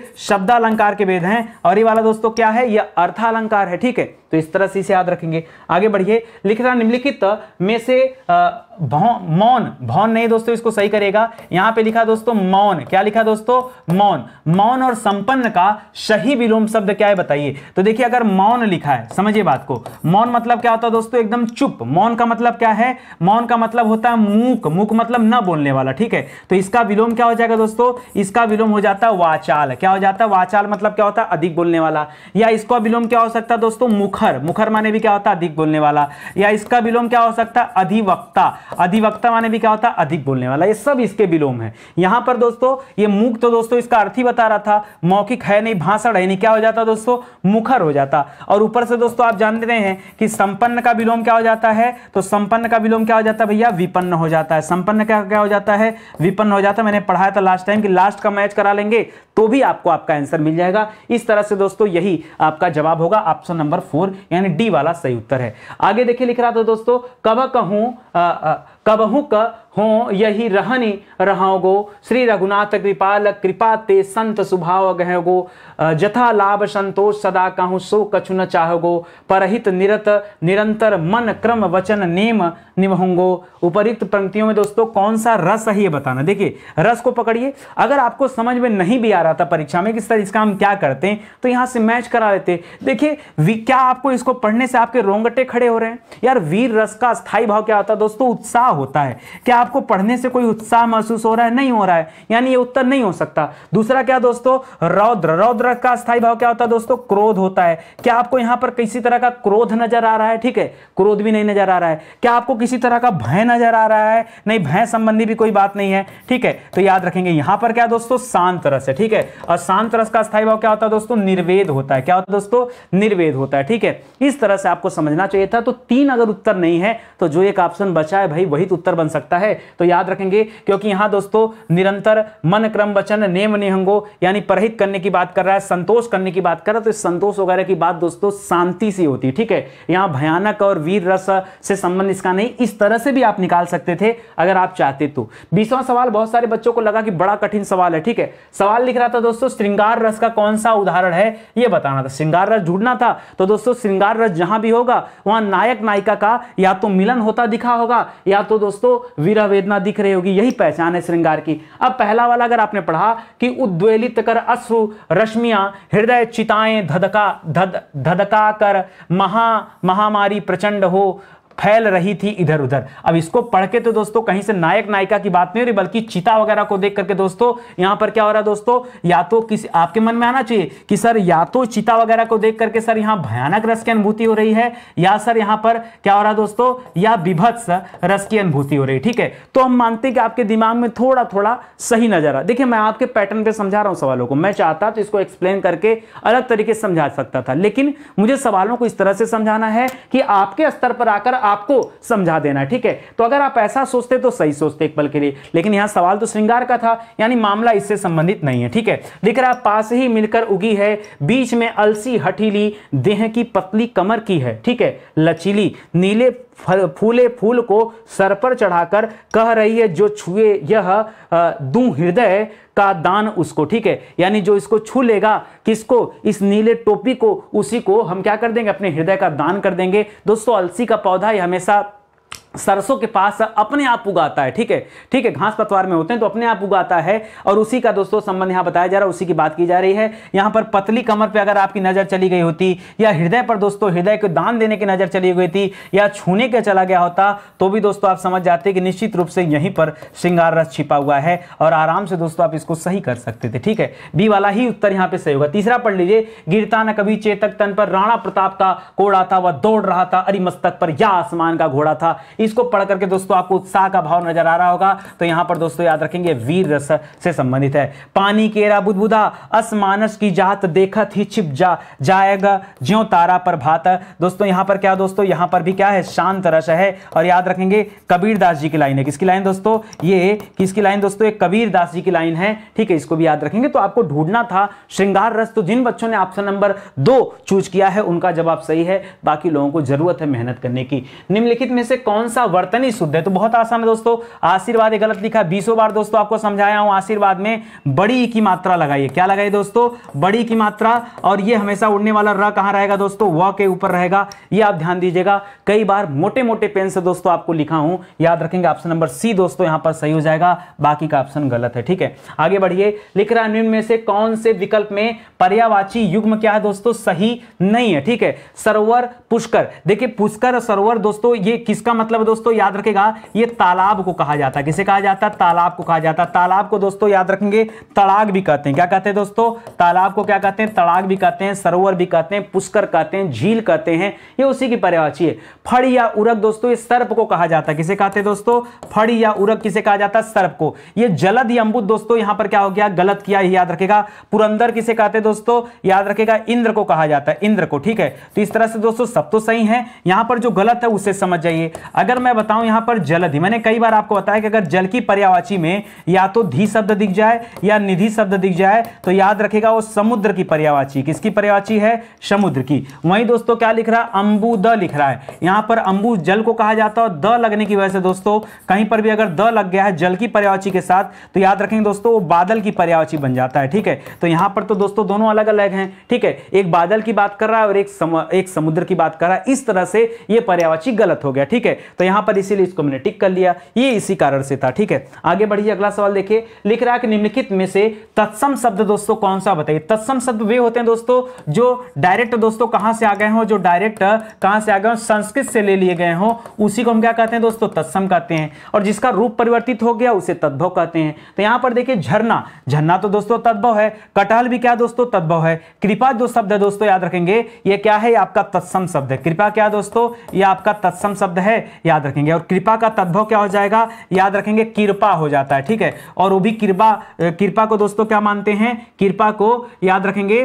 A: अलंकार के भेद हैं और ये वाला दोस्तों क्या है यह अर्थालंकार है ठीक है तो इस तरह से इसे याद रखेंगे आगे बढ़िए लिख रहा निम्नलिखित में से मौन भौन नहीं दोस्तों इसको सही करेगा यहां पे लिखा दोस्तों मौन क्या लिखा दोस्तों मौन मौन और संपन्न का सही विलोम शब्द क्या है बताइए तो देखिए अगर मौन लिखा है समझिए बात को मौन मतलब क्या होता है दोस्तों एकदम चुप मौन का मतलब क्या है मौन का मतलब होता है मूक मूक मतलब ना बोलने वाला ठीक है तो इसका विलोम क्या हो जाएगा दोस्तों इसका विलोम हो जाता है वाचाल क्या हो जाता है वाचाल मतलब क्या होता है अधिक बोलने वाला या इसका विलोम क्या हो सकता है दोस्तों मुख मुखर मुखर माने भी क्या होता है अधिक बोलने वाला या इसका विलोम क्या हो सकता है अधिवक्ता अधिवक्ता माने भी क्या होता है अधिक बोलने वाला ये सब इसके विलोम है यहां पर दोस्तों ये मुख तो दोस्तों इसका अर्थ ही बता रहा था मौखिक है नहीं भाषण है नहीं क्या हो जाता दोस्तों मुखर हो जाता और ऊपर से दोस्तों आप जान रहे हैं कि संपन्न का विलोम क्या हो जाता है तो संपन्न का विलोम क्या हो जाता है भैया विपन्न हो जाता है संपन्न का क्या हो जाता है विपन्न हो जाता है मैंने पढ़ाया था लास्ट टाइम कि लास्ट का मैच करा लेंगे तो भी आपको आपका आंसर मिल जाएगा इस तरह से दोस्तों यही आपका जवाब होगा ऑप्शन नंबर फोर यानी डी वाला सही उत्तर है आगे देखिए लिख रहा था दोस्तों कब कहू कबहू का हो यही रहनी रहागो श्री रघुनाथ कृपाल कृपा ते संत सुभाव गहगो जथा लाभ संतोष सदा कहु सो कछु न चाहगो परहित निरत निरंतर मन क्रम वचन नेम निमहोंगो उपरिक्त पंक्तियों में दोस्तों कौन सा रस है ये बताना देखिए रस को पकड़िए अगर आपको समझ में नहीं भी आ रहा था परीक्षा में किस तरह इसका हम क्या करते हैं तो यहाँ से मैच करा लेते देखिए क्या आपको इसको पढ़ने से आपके रोंगटे खड़े हो रहे हैं यार वीर रस का स्थायी भाव क्या होता है दोस्तों उत्साह होता है क्या आपको पढ़ने से कोई उत्साह महसूस हो रहा है नहीं हो रहा है यानी ये उत्तर नहीं हो सकता दूसरा क्या दोस्तों रौद्र रौद्र का स्थायी भाव क्या होता है दोस्तों क्रोध होता है क्या आपको यहां पर किसी तरह का क्रोध नजर आ रहा है ठीक है क्रोध भी नहीं नजर आ रहा है क्या आपको किसी तरह का भय नजर आ रहा है नहीं भय संबंधी भी कोई बात नहीं है ठीक है तो याद रखेंगे यहां पर क्या दोस्तों शांत रस है ठीक है और शांत रस का स्थायी भाव क्या होता है दोस्तों निर्वेद होता है क्या होता है दोस्तों निर्वेद होता है ठीक है इस तरह से आपको समझना चाहिए था तो तीन अगर उत्तर नहीं है तो जो एक ऑप्शन बचा है भाई वही तो उत्तर बन सकता है है तो याद रखेंगे क्योंकि यहां दोस्तों निरंतर मन क्रम वचन नेम निहंगो यानी परहित करने की बात कर रहा है संतोष करने की बात कर रहा है तो इस संतोष वगैरह की बात दोस्तों शांति से होती है ठीक है यहां भयानक और वीर रस से संबंध इसका नहीं इस तरह से भी आप निकाल सकते थे अगर आप चाहते तो बीसवा सवाल बहुत सारे बच्चों को लगा कि बड़ा कठिन सवाल है ठीक है सवाल लिख रहा था दोस्तों श्रृंगार रस का कौन सा उदाहरण है यह बताना था श्रृंगार रस ढूंढना था तो दोस्तों श्रृंगार रस जहां भी होगा वहां नायक नायिका का या तो मिलन होता दिखा होगा या तो दोस्तों विरह पीड़ा वेदना दिख रही होगी यही पहचान है श्रृंगार की अब पहला वाला अगर आपने पढ़ा कि उद्वेलित कर अश्रु रश्मिया हृदय चिताएं धधका धद धधका कर महा महामारी प्रचंड हो फैल रही थी इधर उधर अब इसको पढ़ के तो दोस्तों कहीं से नायक नायिका की बात नहीं हो रही बल्कि चिता वगैरह को देख करके दोस्तों यहां पर क्या हो रहा है दोस्तों या तो किसी आपके मन में आना चाहिए कि सर या तो चिता वगैरह को देख करके सर यहां भयानक रस की अनुभूति हो रही है या सर यहां पर क्या हो रहा है दोस्तों या विभत्स रस की अनुभूति हो रही ठीक है तो हम मानते हैं कि आपके दिमाग में थोड़ा थोड़ा सही नजर आ देखिये मैं आपके पैटर्न पर समझा रहा हूं सवालों को मैं चाहता तो इसको एक्सप्लेन करके अलग तरीके से समझा सकता था लेकिन मुझे सवालों को इस तरह से समझाना है कि आपके स्तर पर आकर आपको समझा देना ठीक है तो अगर आप ऐसा सोचते तो सही सोचते एक पल के लिए लेकिन यहां सवाल तो श्रृंगार का था यानी मामला इससे संबंधित नहीं है ठीक है दिख रहा पास ही मिलकर उगी है बीच में अलसी हठीली देह की पतली कमर की है ठीक है लचीली नीले फल फूले फूल को सर पर चढ़ाकर कह रही है जो छुए यह दू हृदय का दान उसको ठीक है यानी जो इसको छू लेगा किसको इस नीले टोपी को उसी को हम क्या कर देंगे अपने हृदय का दान कर देंगे दोस्तों अलसी का पौधा ये हमेशा सरसों के पास अपने आप उगाता है ठीक है ठीक है घास पतवार में होते हैं तो अपने आप उगाता है और उसी का दोस्तों संबंध यहाँ बताया जा रहा है उसी की बात की जा रही है यहां पर पतली कमर पे अगर आपकी नज़र चली गई होती या हृदय पर दोस्तों हृदय को दान देने की नज़र चली गई थी या छूने के चला गया होता तो भी दोस्तों आप समझ जाते कि निश्चित रूप से यहीं पर श्रृंगार रस छिपा हुआ है और आराम से दोस्तों आप इसको सही कर सकते थे ठीक है बी वाला ही उत्तर यहाँ पे सही होगा तीसरा पढ़ लीजिए गिरता न कभी चेतक तन पर राणा प्रताप का कोड़ा था वह दौड़ रहा था अरे मस्तक पर या आसमान का घोड़ा था इसको पढ़ करके दोस्तों आपको उत्साह का भाव नजर आ रहा होगा तो यहां पर दोस्तों याद रखेंगे वीर रस से संबंधित है पानी केरा बुदबुदा असमानस की जात देखत ही छिप जा जाएगा ज्यो तारा पर भात दोस्तों यहां पर क्या दोस्तों यहां पर भी क्या है शांत रस है और याद रखेंगे कबीरदास जी की लाइन है किसकी लाइन दोस्तों ये किसकी लाइन दोस्तों ये कबीरदास जी की लाइन है ठीक है इसको भी याद रखेंगे तो आपको ढूंढना था श्रृंगार रस तो जिन बच्चों ने ऑप्शन नंबर दो चूज किया है उनका जवाब सही है बाकी लोगों को जरूरत है मेहनत करने की निम्नलिखित में से कौन सा वर्तन ही शुद्ध है तो बहुत आसान है दोस्तों आशीर्वाद गलत लिखा बीसों बार दोस्तों आपको समझाया हूं आशीर्वाद में बड़ी की मात्रा लगाइए क्या लगाइए दोस्तों बड़ी की मात्रा और ये हमेशा उड़ने वाला र कहां रहेगा दोस्तों व के ऊपर रहेगा ये आप ध्यान दीजिएगा कई बार मोटे मोटे पेन से दोस्तों आपको लिखा हूं याद रखेंगे ऑप्शन नंबर सी दोस्तों यहां पर सही हो जाएगा बाकी का ऑप्शन गलत है ठीक है आगे बढ़िए लिख रहा निम्न में से कौन से विकल्प में पर्यावाची युग्म क्या है दोस्तों सही नहीं है ठीक है सरोवर पुष्कर देखिए पुष्कर और सरोवर दोस्तों ये किसका मतलब मतलब दोस्तों याद रखेगा ये तालाब को कहा जाता है किसे कहा जाता है तालाब को कहा जाता है तालाब को दोस्तों याद रखेंगे तड़ाग भी कहते हैं क्या कहते हैं दोस्तों तालाब को क्या कहते हैं तड़ाग भी कहते हैं सरोवर भी कहते हैं पुष्कर कहते हैं झील कहते हैं ये उसी की पर्यावाची है फड़ या उरक दोस्तों ये सर्प को कहा जाता है किसे कहते हैं दोस्तों फड़ या उरक किसे कहा जाता है सर्प को ये जलद या अम्बुद दोस्तों यहां पर क्या हो गया गलत किया याद रखेगा पुरंदर किसे कहते हैं दोस्तों याद रखेगा इंद्र को कहा जाता है इंद्र को ठीक है तो इस तरह से दोस्तों सब तो सही है यहां पर जो गलत है उसे समझ जाइए अगर अगर मैं बताऊं यहां पर जलधि मैंने कई बार आपको बताया कि अगर जल की पर्यावाची में या तो धी शब्द दिख जाए या निधि शब्द दिख जाए तो याद रखेगा वो समुद्र की पर्यावाची किसकी पर्यावाची है समुद्र की वहीं दोस्तों क्या लिख रहा है अंबू द लिख रहा है यहां पर अंबू जल को कहा जाता है द लगने की वजह से दोस्तों कहीं पर भी अगर द लग गया है जल की पर्यावाची के साथ तो याद रखेंगे दोस्तों वो बादल की पर्यावाची बन जाता है ठीक है तो यहां पर तो दोस्तों दोनों अलग अलग हैं ठीक है एक बादल की बात कर रहा है और एक एक समुद्र की बात कर रहा है इस तरह से ये पर्यावाची गलत हो गया ठीक है तो यहां पर इसीलिए इसको मैंने टिक कर लिया ये इसी कारण से था ठीक है आगे बढ़िए अगला सवाल देखिए लिख रहा है कि निम्नलिखित में से तत्सम शब्द दोस्तों कौन सा बताइए तत्सम शब्द वे होते हैं दोस्तों जो डायरेक्ट दोस्तों कहां से आ गए हो जो डायरेक्ट कहां से आ गए हों संस्कृत से ले लिए गए हो उसी को हम क्या कहते हैं दोस्तों तत्सम कहते हैं और जिसका रूप परिवर्तित हो गया उसे तद्भव कहते हैं तो यहां पर देखिए झरना झरना तो दोस्तों तद्भव है कटहल भी क्या दोस्तों तद्भव है कृपा जो शब्द है दोस्तों याद रखेंगे ये क्या है आपका तत्सम शब्द है कृपा क्या दोस्तों ये आपका तत्सम शब्द है याद रखेंगे और कृपा का तद्भव क्या हो जाएगा याद रखेंगे कृपा हो जाता है ठीक है और वो भी कृपा कृपा को दोस्तों क्या मानते हैं कृपा को याद रखेंगे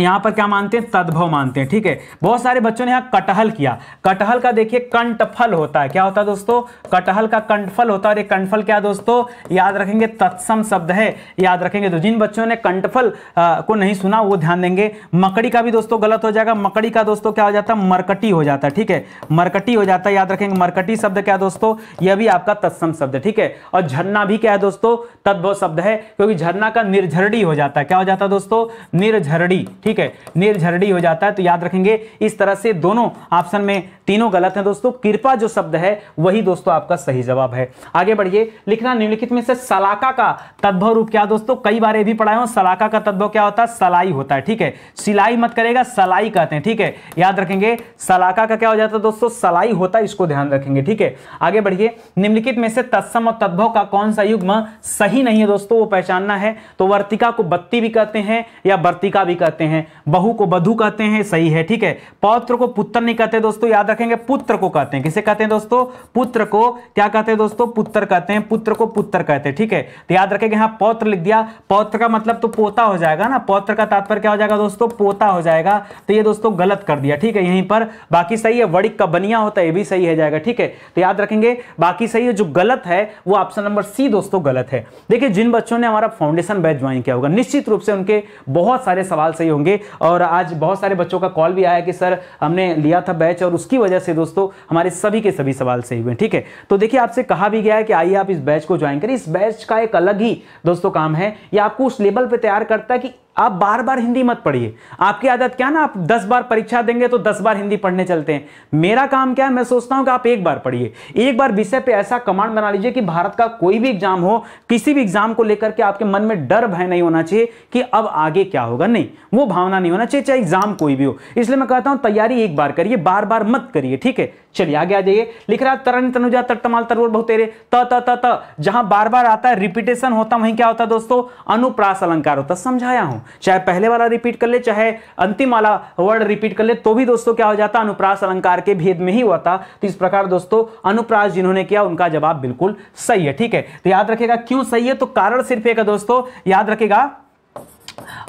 A: यहाँ पर क्या मानते हैं तद्भव मानते हैं ठीक है बहुत सारे बच्चों ने यहाँ कटहल किया कटहल का देखिए कंटफल होता है क्या होता है दोस्तों कटहल का कंटफल होता है और ये कंटफल क्या दोस्तों याद रखेंगे तत्सम शब्द है याद रखेंगे तो जिन बच्चों ने कंटफल को नहीं सुना वो ध्यान देंगे मकड़ी का भी दोस्तों गलत हो जाएगा मकड़ी का दोस्तों क्या हो जाता है मरकटी हो जाता है ठीक है मरकटी हो जाता है याद रखेंगे मरकटी शब्द क्या दोस्तों यह भी आपका तत्सम शब्द है ठीक है और झरना भी क्या है दोस्तों तद्भव शब्द है क्योंकि झरना का निर्झरडी हो जाता है क्या हो जाता है दोस्तों निर्झरडी ठीक है निर्झरडी हो जाता है तो याद रखेंगे इस तरह से दोनों ऑप्शन में तीनों गलत हैं दोस्तों कृपा जो शब्द है वही दोस्तों आपका सही जवाब है आगे बढ़िए लिखना निम्नलिखित में से सलाका का तद्भव रूप क्या दोस्तों कई बार ये भी पढ़ाए हो सलाका का तद्भव क्या होता है सलाई होता है ठीक है सिलाई मत करेगा सलाई कहते हैं ठीक है याद रखेंगे सलाका का क्या हो जाता है दोस्तों सलाई होता है इसको ध्यान रखेंगे ठीक है आगे बढ़िए निम्नलिखित में से तत्सम और तद्भव का कौन सा युग्म सही नहीं है दोस्तों वो पहचानना है तो वर्तिका को बत्ती भी कहते हैं या वर्तिका भी कहते हैं बहू को बधु कहते हैं सही है ठीक है पौत्र को पुत्र नहीं कहते दोस्तों याद रखेंगे पुत्र को कहते हैं किसे कहते हैं दोस्तों पुत्र को क्या कहते हैं दोस्तों पुत्र कहते हैं पुत्र को पुत्र कहते हैं ठीक है तो याद रखेंगे यहां पौत्र लिख दिया पौत्र का मतलब तो पोता हो जाएगा ना पौत्र का तात्पर्य क्या हो जाएगा दोस्तों पोता हो जाएगा तो ये दोस्तों गलत कर दिया ठीक है यहीं पर बाकी सही है वड़िक का बनिया होता है यह भी सही है जाएगा ठीक है तो याद रखेंगे बाकी सही है जो गलत है वो ऑप्शन नंबर सी दोस्तों गलत है देखिए जिन बच्चों ने हमारा फाउंडेशन बैच ज्वाइन किया होगा निश्चित रूप से उनके बहुत सारे सवाल सही होंगे और आज बहुत सारे बच्चों का कॉल भी आया कि सर हमने लिया था बैच और उसकी वजह से दोस्तों हमारे सभी के सभी सवाल सही हुए ठीक है तो देखिए आपसे कहा भी गया है कि आइए आप इस बैच को ज्वाइन करें इस बैच का एक अलग ही दोस्तों काम है या आपको उस लेवल पर तैयार करता है कि आप बार बार हिंदी मत पढ़िए आपकी आदत क्या ना आप दस बार परीक्षा देंगे तो दस बार हिंदी पढ़ने चलते हैं मेरा काम क्या है मैं सोचता हूं कि आप एक बार पढ़िए एक बार विषय पे ऐसा कमांड बना लीजिए कि भारत का कोई भी एग्जाम हो किसी भी एग्जाम को लेकर के आपके मन में डर भय नहीं होना चाहिए कि अब आगे क्या होगा नहीं वो भावना नहीं होना चाहिए चाहे एग्जाम कोई भी हो इसलिए मैं कहता हूं तैयारी एक बार करिए बार बार मत करिए ठीक है चलिए आगे आ जाइए लिख रहा तरण तनुजा तटमाल तरवर बहुतेरे त त त त जहां बार बार आता है रिपीटेशन होता वहीं क्या होता है दोस्तों अनुप्रास अलंकार होता समझाया हूं चाहे पहले वाला रिपीट कर ले चाहे अंतिम वाला वर्ड रिपीट कर ले तो भी दोस्तों क्या हो जाता अनुप्रास अलंकार के भेद में ही हुआ था तो इस प्रकार दोस्तों अनुप्रास जिन्होंने किया उनका जवाब बिल्कुल सही है ठीक है तो याद रखेगा क्यों सही है तो कारण सिर्फ एक दोस्तों याद रखेगा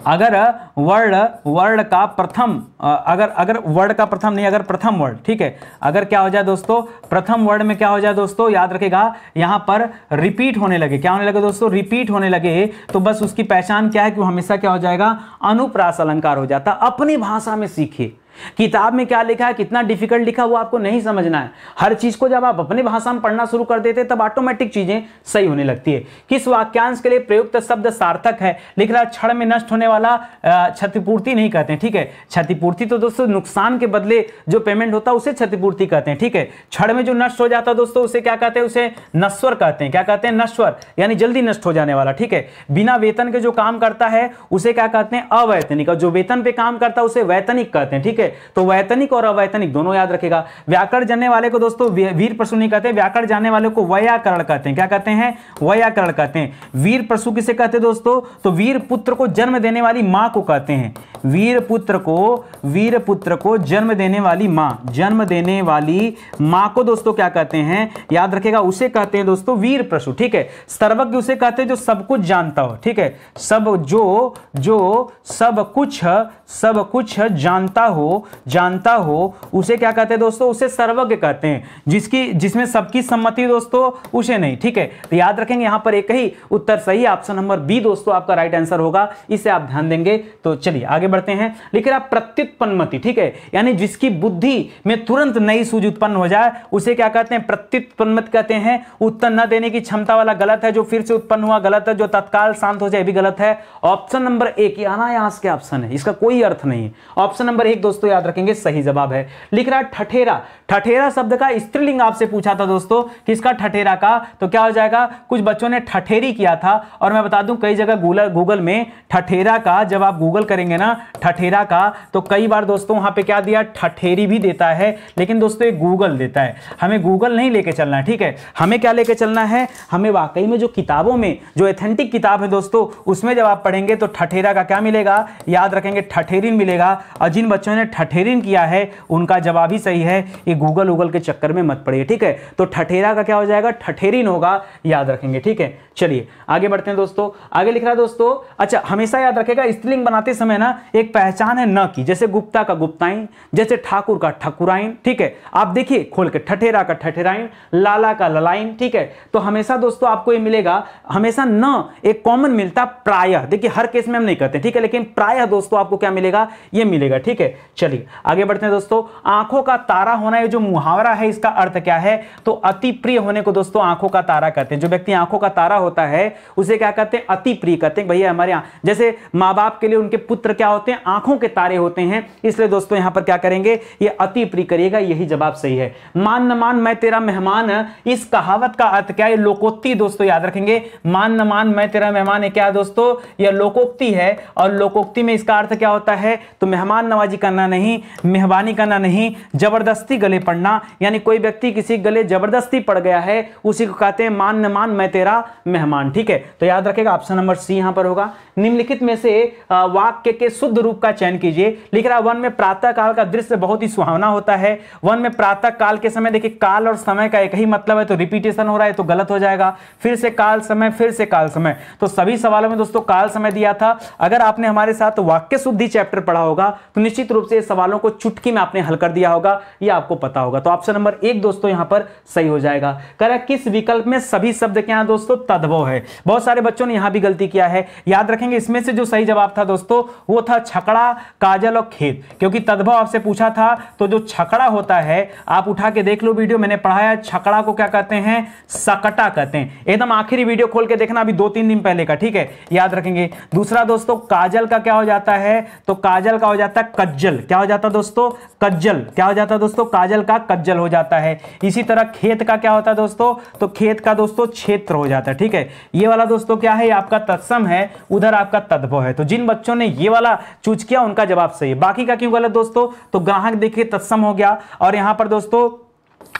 A: अगर वर्ड वर्ड का प्रथम अगर अगर वर्ड का प्रथम नहीं अगर प्रथम वर्ड ठीक है अगर क्या हो जाए दोस्तों प्रथम वर्ड में क्या हो जाए दोस्तों याद रखेगा यहां पर रिपीट होने लगे क्या होने लगे दोस्तों रिपीट होने लगे तो बस उसकी पहचान क्या है कि हमेशा क्या हो जाएगा अनुप्रास अलंकार हो जाता अपनी भाषा में सीखिए किताब में क्या लिखा है कितना डिफिकल्ट लिखा वो आपको नहीं समझना है हर चीज को जब आप अपने भाषा में पढ़ना शुरू कर देते तब ऑटोमेटिक चीजें सही होने लगती है किस वाक्यांश के लिए प्रयुक्त शब्द सार्थक है लिख रहा क्षण में नष्ट होने वाला क्षतिपूर्ति नहीं कहते हैं ठीक है क्षतिपूर्ति तो दोस्तों नुकसान के बदले जो पेमेंट होता है उसे क्षतिपूर्ति कहते हैं ठीक है क्षण में जो नष्ट हो जाता है दोस्तों उसे क्या कहते हैं उसे नश्वर कहते हैं क्या कहते हैं नश्वर यानी जल्दी नष्ट हो जाने वाला ठीक है बिना वेतन के जो काम करता है उसे क्या कहते हैं अवैतनिक और जो वेतन पे काम करता है उसे वैतनिक कहते हैं ठीक है है तो वैतनिक और अवैतनिक दोनों याद रखेगा व्याकरण जानने वाले को दोस्तों वीर प्रसु नहीं कहते व्याकरण जानने वाले को व्याकरण कहते हैं क्या कहते हैं व्याकरण कहते हैं वीर प्रसु किसे कहते हैं दोस्तों तो वीर पुत्र को जन्म देने वाली मां को कहते हैं वीर पुत्र को वीर पुत्र को जन्म देने वाली मां जन्म देने वाली मां को दोस्तों क्या कहते हैं याद रखेगा उसे कहते हैं दोस्तों वीर प्रसु ठीक है सर्वज्ञ उसे कहते हैं जो सब कुछ जानता हो ठीक है सब जो जो सब कुछ सब कुछ जानता हो जानता हो उसे क्या कहते हैं दोस्तों उसे सर्वज्ञ कहते हैं जिसकी जिसमें सबकी सम्मति दोस्तों उसे नहीं ठीक है तो याद रखेंगे यहां पर एक ही उत्तर सही ऑप्शन नंबर बी दोस्तों आपका राइट आंसर होगा इसे आप ध्यान देंगे तो चलिए आगे बढ़ते हैं लेकिन आप प्रत्युत्पन्नमति ठीक है यानी जिसकी बुद्धि में तुरंत नई सूझ उत्पन्न हो जाए उसे क्या कहते हैं प्रत्युत्पन्नमत कहते हैं उत्तर न देने की क्षमता वाला गलत है जो फिर से उत्पन्न हुआ गलत है जो तत्काल शांत हो जाए भी गलत है ऑप्शन नंबर एक अनायास के ऑप्शन है इसका कोई अर्थ नहीं ऑप्शन नंबर एक दोस्तों दोस्तों याद रखेंगे सही जवाब है लिख रहा ठठेरा ठठेरा शब्द का स्त्रीलिंग आपसे पूछा था दोस्तों किसका ठठेरा का तो क्या हो जाएगा कुछ बच्चों ने ठठेरी किया था और मैं बता दूं कई जगह गूगल गूगल में ठठेरा का जब आप गूगल करेंगे ना ठठेरा का तो कई बार दोस्तों वहां पे क्या दिया ठठेरी भी देता है लेकिन दोस्तों ये गूगल देता है हमें गूगल नहीं लेके चलना ठीक है हमें क्या लेके चलना है हमें वाकई में जो किताबों में जो एथेंटिक किताब है दोस्तों उसमें जब आप पढ़ेंगे तो ठठेरा का क्या मिलेगा याद रखेंगे ठठेरिन मिलेगा और जिन बच्चों ने ठठेरिन किया है उनका जवाब ही सही है ये गूगल उगल के चक्कर में मत पड़िए ठीक है तो ठठेरा का क्या हो जाएगा ठठेरिन होगा याद रखेंगे ठीक है चलिए आगे बढ़ते हैं दोस्तों आगे लिख रहा है दोस्तों अच्छा हमेशा याद रखेगा स्त्रीलिंग बनाते समय ना एक पहचान है न की जैसे गुप्ता का गुप्ताइन जैसे ठाकुर का ठकुराइन ठीक है आप देखिए खोल के ठठेरा का ठठेराइन लाला का ललाइन ठीक है तो हमेशा दोस्तों आपको ये मिलेगा हमेशा न एक कॉमन मिलता प्रायः देखिए हर केस में हम नहीं करते ठीक है लेकिन प्रायः दोस्तों आपको क्या मिलेगा ये मिलेगा ठीक है चलिए आगे बढ़ते हैं दोस्तों आंखों का तारा होना ये जो मुहावरा है इसका अर्थ क्या है तो अति प्रिय होने को दोस्तों आंखों का तारा कहते हैं जो व्यक्ति आंखों का तारा होता है उसे क्या कहते हैं अति प्रिय कहते हैं भैया हमारे यहाँ जैसे माँ बाप के लिए उनके पुत्र क्या होते हैं आंखों के तारे होते हैं इसलिए दोस्तों यहाँ पर क्या करेंगे ये अति प्रिय करिएगा यही जवाब सही है मान न मान मैं तेरा मेहमान इस कहावत का अर्थ क्या है लोकोक्ति दोस्तों याद रखेंगे मान न मान मैं तेरा मेहमान है क्या दोस्तों यह लोकोक्ति है और लोकोक्ति में इसका अर्थ क्या होता है तो मेहमान नवाजी करना करना नहीं मेहरबानी करना नहीं ज़बरदस्ती गले पड़ना यानी कोई व्यक्ति किसी गले ज़बरदस्ती पड़ गया है उसी को कहते हैं मान न मान मैं तेरा मेहमान ठीक है तो याद रखेगा ऑप्शन नंबर सी यहां पर होगा निम्नलिखित में से वाक्य के शुद्ध रूप का चयन कीजिए लिख रहा वन में प्रातः काल का दृश्य बहुत ही सुहावना होता है वन में प्रातः काल के समय देखिए काल और समय का एक ही मतलब है तो रिपीटेशन हो रहा है तो गलत हो जाएगा फिर से काल समय फिर से काल समय तो सभी सवालों में दोस्तों काल समय दिया था अगर आपने हमारे साथ वाक्य शुद्धि चैप्टर पढ़ा होगा तो निश्चित रूप से से सवालों को चुटकी में आपने हल कर दिया होगा यह आपको पता होगा तो ऑप्शन नंबर एक दोस्तों यहां पर सही हो जाएगा करें किस विकल्प में सभी शब्द क्या है दोस्तों तद्भव है बहुत सारे बच्चों ने यहां भी गलती किया है याद रखेंगे इसमें से जो सही जवाब था दोस्तों वो था छकड़ा काजल और खेत क्योंकि तद्भव आपसे पूछा था तो जो छकड़ा होता है आप उठा के देख लो वीडियो मैंने पढ़ाया छकड़ा को क्या कहते हैं सकटा कहते हैं एकदम आखिरी वीडियो खोल के देखना अभी दो तीन दिन पहले का ठीक है याद रखेंगे दूसरा दोस्तों काजल का क्या हो जाता है तो काजल का हो जाता है कज्जल क्या हो जाता है दोस्तों कज्जल क्या हो जाता है दोस्तों काजल का कज्जल हो जाता है इसी तरह खेत का क्या होता है दोस्तों तो खेत का दोस्तों क्षेत्र हो जाता है ठीक है ये वाला दोस्तों क्या है आपका तत्सम है उधर आपका तद्भव है तो जिन बच्चों ने ये वाला चूज किया उनका जवाब सही है बाकी का क्यों गलत दोस्तों तो ग्राहक देखिए तत्सम हो गया और यहां पर दोस्तों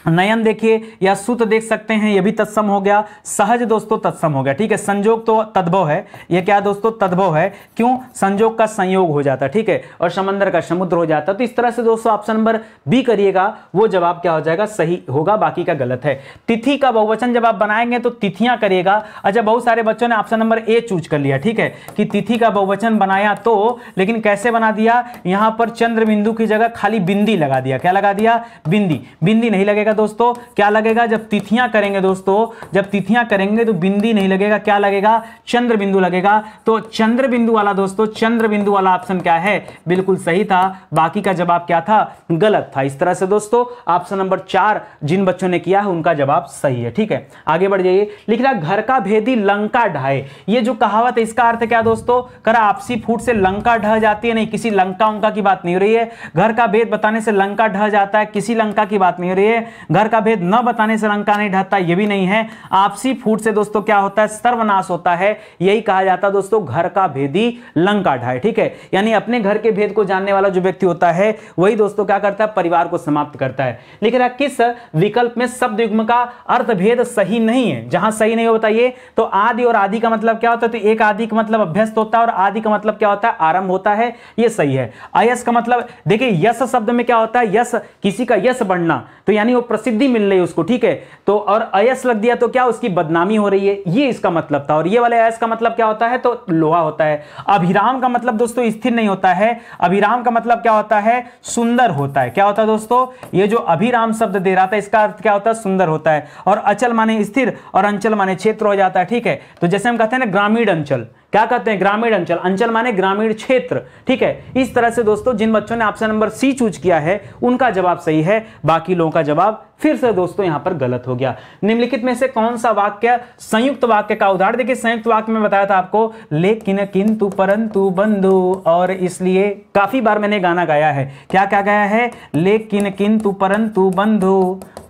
A: नयन देखिए या सुत देख सकते हैं यह भी तत्सम हो गया सहज दोस्तों तत्सम हो गया ठीक है संजोग तो तद्भव है यह क्या दोस्तों तद्भव है क्यों संजोग का संयोग हो जाता है ठीक है और समंदर का समुद्र हो जाता है तो इस तरह से दोस्तों ऑप्शन नंबर बी करिएगा वो जवाब क्या हो जाएगा सही होगा बाकी का गलत है तिथि का बहुवचन जब आप बनाएंगे तो तिथियां करिएगा अच्छा बहुत सारे बच्चों ने ऑप्शन नंबर ए चूज कर लिया ठीक है कि तिथि का बहुवचन बनाया तो लेकिन कैसे बना दिया यहां पर चंद्र बिंदु की जगह खाली बिंदी लगा दिया क्या लगा दिया बिंदी बिंदी नहीं लगेगा दोस्तों क्या लगेगा जब तिथियां करेंगे दोस्तों जब तिथियां करेंगे तो बिंदी नहीं लगेगा क्या लगेगा चंद्र बिंदु लगेगा तो चंद्र बिंदु वाला दोस्तों चंद्र बिंदु वाला ऑप्शन क्या है बिल्कुल सही था बाकी का जवाब क्या था गलत था इस तरह से दोस्तों ऑप्शन नंबर चार जिन बच्चों ने किया है उनका जवाब सही है ठीक है आगे बढ़ जाइए लिख रहा घर का भेदी लंका ढाए ये जो कहावत है इसका अर्थ क्या दोस्तों करा आपसी फूट से लंका ढह जाती है नहीं किसी लंका उंका की बात नहीं हो रही है घर का भेद बताने से लंका ढह जाता है किसी लंका की बात नहीं हो रही है है घर का भेद न बताने से लंका नहीं ढहता यह भी नहीं है आपसी फूट से दोस्तों क्या होता है सर्वनाश होता है यही कहा जाता है दोस्तों घर का भेदी लंका ढाए ठीक है यानी अपने घर के भेद को जानने वाला जो व्यक्ति होता है वही दोस्तों क्या करता है परिवार को समाप्त करता है लेकिन किस विकल्प में शब्द युग्म का अर्थ भेद सही नहीं है जहां सही नहीं हो बताइए तो आदि और आदि का मतलब क्या होता है तो एक आदि का मतलब अभ्यस्त होता है और आदि का मतलब क्या होता है आरंभ होता है यह सही है अयस का मतलब देखिए यश शब्द में क्या होता है यश किसी का यश बढ़ना तो यानी यानी वो प्रसिद्धि मिल रही है उसको ठीक है तो और अयस लग दिया तो क्या उसकी बदनामी हो रही है ये इसका मतलब था और ये वाले अयस का मतलब क्या होता है तो लोहा होता है अभिराम का मतलब दोस्तों स्थिर नहीं होता है अभिराम का मतलब क्या होता है सुंदर होता है क्या होता है दोस्तों ये जो अभिराम शब्द दे रहा था इसका अर्थ क्या होता है सुंदर होता है और अचल माने स्थिर और अंचल माने क्षेत्र हो जाता है ठीक है तो जैसे हम कहते हैं ना ग्रामीण अंचल क्या कहते हैं ग्रामीण अंचल अंचल माने ग्रामीण क्षेत्र ठीक है इस तरह से दोस्तों जिन बच्चों ने ऑप्शन नंबर सी चूज किया है उनका जवाब सही है बाकी लोगों का जवाब फिर से दोस्तों यहां पर गलत हो गया निम्नलिखित में से कौन सा वाक्य संयुक्त वाक्य का उदाहरण देखिए संयुक्त वाक्य में बताया था आपको लेकिन किंतु परंतु बंधु और इसलिए काफी बार मैंने गाना गाया है क्या क्या गाया है लेकिन किंतु परंतु बंधु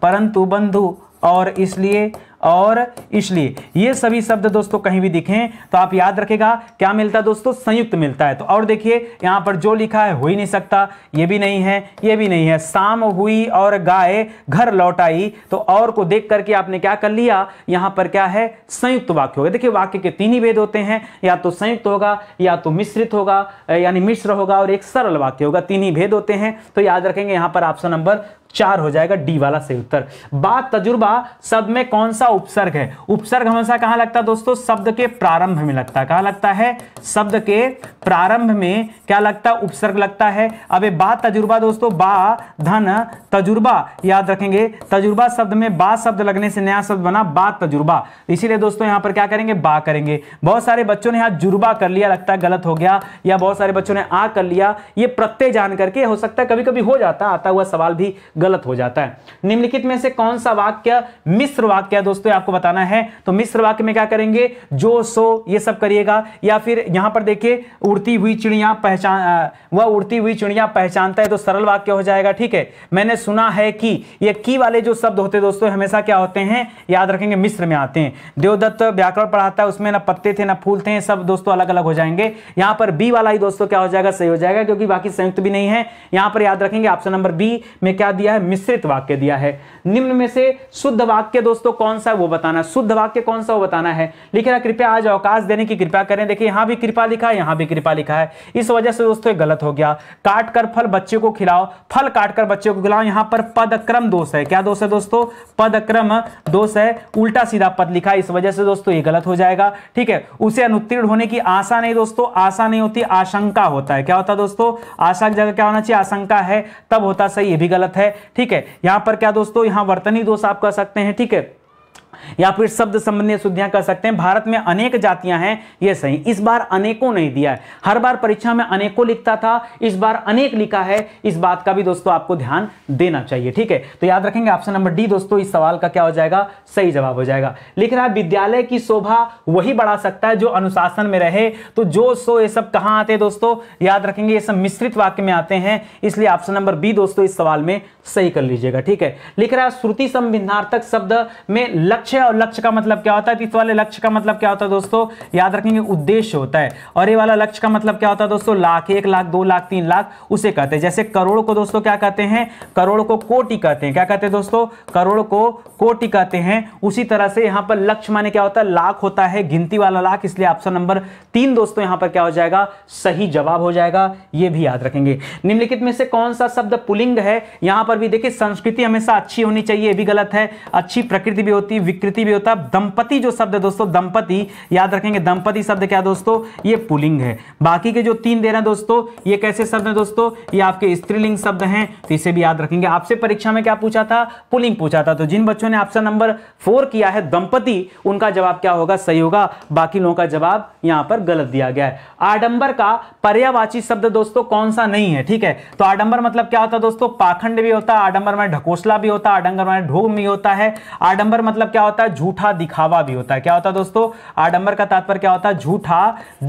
A: परंतु बंधु और इसलिए और इसलिए ये सभी शब्द दोस्तों कहीं भी दिखें तो आप याद रखेगा क्या मिलता है दोस्तों संयुक्त मिलता है तो और देखिए यहाँ पर जो लिखा है हो ही नहीं सकता ये भी नहीं है ये भी नहीं है शाम हुई और गाय घर लौट आई तो और को देख करके आपने क्या कर लिया यहां पर क्या है संयुक्त वाक्य होगा देखिए वाक्य के तीन ही भेद होते हैं या तो संयुक्त होगा या तो मिश्रित होगा यानी मिश्र होगा और एक सरल वाक्य होगा तीन ही भेद होते हैं तो याद रखेंगे यहां पर ऑप्शन नंबर चार हो जाएगा डी वाला सही उत्तर बात तजुर्बा शब्द में कौन सा उपसर्ग है उपसर्ग हमेशा कहां लगता है दोस्तों शब्द के प्रारंभ में लगता है कहां लगता है शब्द के प्रारंभ में क्या लगता है उपसर्ग लगता है अब ये बात तजुर्बा दोस्तों बा धन तजुर्बा याद रखेंगे तजुर्बा शब्द में बा शब्द लगने से नया शब्द बना बा तजुर्बा इसीलिए दोस्तों यहां पर क्या करेंगे बा करेंगे बहुत सारे बच्चों ने यहां जुर्बा कर लिया लगता है गलत हो गया या बहुत सारे बच्चों ने आ कर लिया ये प्रत्यय जान करके हो सकता है कभी कभी हो जाता आता हुआ सवाल भी गलत हो जाता है निम्नलिखित में से कौन सा वाक्य मिश्र वाक्य है दोस्तों आपको बताना है तो मिश्र वाक्य में क्या करेंगे जो सो ये सब करिएगा या फिर यहां पर देखिए उड़ती हुई चिड़िया पहचान वह उड़ती हुई चिड़िया पहचानता है तो सरल वाक्य हो जाएगा ठीक है मैंने सुना है कि ये की वाले जो शब्द होते दोस्तों हमेशा क्या होते हैं याद रखेंगे मिश्र में आते हैं देवदत्त व्याकरण पढ़ाता है उसमें ना पत्ते थे ना फूल थे सब दोस्तों अलग अलग हो जाएंगे यहां पर बी वाला ही दोस्तों क्या हो जाएगा सही हो जाएगा क्योंकि बाकी संयुक्त भी नहीं है यहां पर याद रखेंगे ऑप्शन नंबर बी में क्या दिया दिया है मिश्रित वाक्य दिया है निम्न में से शुद्ध वाक्य दोस्तों कौन सा है वो बताना है शुद्ध वाक्य कौन सा वो बताना है लिखे कृपया आज अवकाश देने की कृपा करें देखिए यहां भी कृपा लिखा है यहां भी कृपा लिखा है इस वजह से दोस्तों गलत हो गया काट कर फल बच्चे को खिलाओ फल काट कर बच्चे को खिलाओ यहां पर पदक्रम दोष है क्या दोष है दोस्तों पदक्रम दोष है उल्टा सीधा पद लिखा इस वजह से दोस्तों ये गलत हो जाएगा ठीक है उसे अनुत्तीर्ण होने की आशा नहीं दोस्तों आशा नहीं होती आशंका होता है क्या होता है दोस्तों आशा की जगह क्या होना चाहिए आशंका है तब होता सही ये भी गलत है ठीक है यहां पर क्या दोस्तों यहां वर्तनी दोष आप कह सकते हैं ठीक है या फिर शब्द संबंधी अशुद्धियां कह सकते हैं भारत में अनेक जातियां हैं यह सही इस बार अनेकों नहीं दिया है हर बार परीक्षा में अनेकों लिखता था इस बार अनेक लिखा है इस बात का भी दोस्तों आपको ध्यान देना चाहिए ठीक है तो याद रखेंगे ऑप्शन नंबर डी दोस्तों इस सवाल का क्या हो जाएगा सही जवाब हो जाएगा लिख रहा है विद्यालय की शोभा वही बढ़ा सकता है जो अनुशासन में रहे तो जो सो ये सब कहां आते हैं दोस्तों याद रखेंगे ये सब मिश्रित वाक्य में आते हैं इसलिए ऑप्शन नंबर बी दोस्तों इस सवाल में सही कर लीजिएगा ठीक है लिख रहा है श्रुति संबिधार्थक शब्द में लक्ष्य लक्ष्य है और लक्ष्य का मतलब क्या होता है तो इस वाले लक्ष्य का मतलब क्या होता है दोस्तों याद रखेंगे उद्देश्य होता है और ये वाला लक्ष्य का मतलब क्या होता है दोस्तों लाख एक लाख दो लाख तीन लाख उसे कहते हैं जैसे करोड़ को दोस्तों क्या कहते हैं करोड़ को कोटि कहते हैं क्या कहते हैं दोस्तों करोड़ को कोटि कहते हैं उसी तरह से यहां पर लक्ष्य माने क्या होता है लाख होता है गिनती वाला लाख इसलिए ऑप्शन नंबर तीन दोस्तों यहां पर क्या हो जाएगा सही जवाब हो जाएगा ये भी याद रखेंगे निम्नलिखित में से कौन सा शब्द पुलिंग है यहां पर भी देखिए संस्कृति हमेशा अच्छी होनी चाहिए ये भी गलत है अच्छी प्रकृति भी होती है विकृति भी होता है दंपति जो शब्द है दोस्तों दंपति याद रखेंगे दंपति शब्द क्या दोस्तों ये पुलिंग है बाकी के जो तीन दे रहे हैं दोस्तों ये कैसे शब्द है दोस्तों ये आपके स्त्रीलिंग शब्द हैं तो इसे भी याद रखेंगे आपसे परीक्षा में क्या पूछा था पुलिंग पूछा था तो जिन बच्चों ने ऑप्शन नंबर फोर किया है दंपति उनका जवाब क्या होगा सही होगा बाकी लोगों का जवाब यहां पर गलत दिया गया है आडंबर का पर्यावाची शब्द दोस्तों कौन सा नहीं है ठीक है तो आडंबर मतलब क्या होता है दोस्तों पाखंड भी होता है आडंबर में ढकोसला भी होता है आडंबर में ढोंग भी होता है आडंबर मतलब क्या होता है झूठा दिखावा भी होता है क्या होता है दोस्तों आडंबर का तात्पर्य क्या होता है झूठा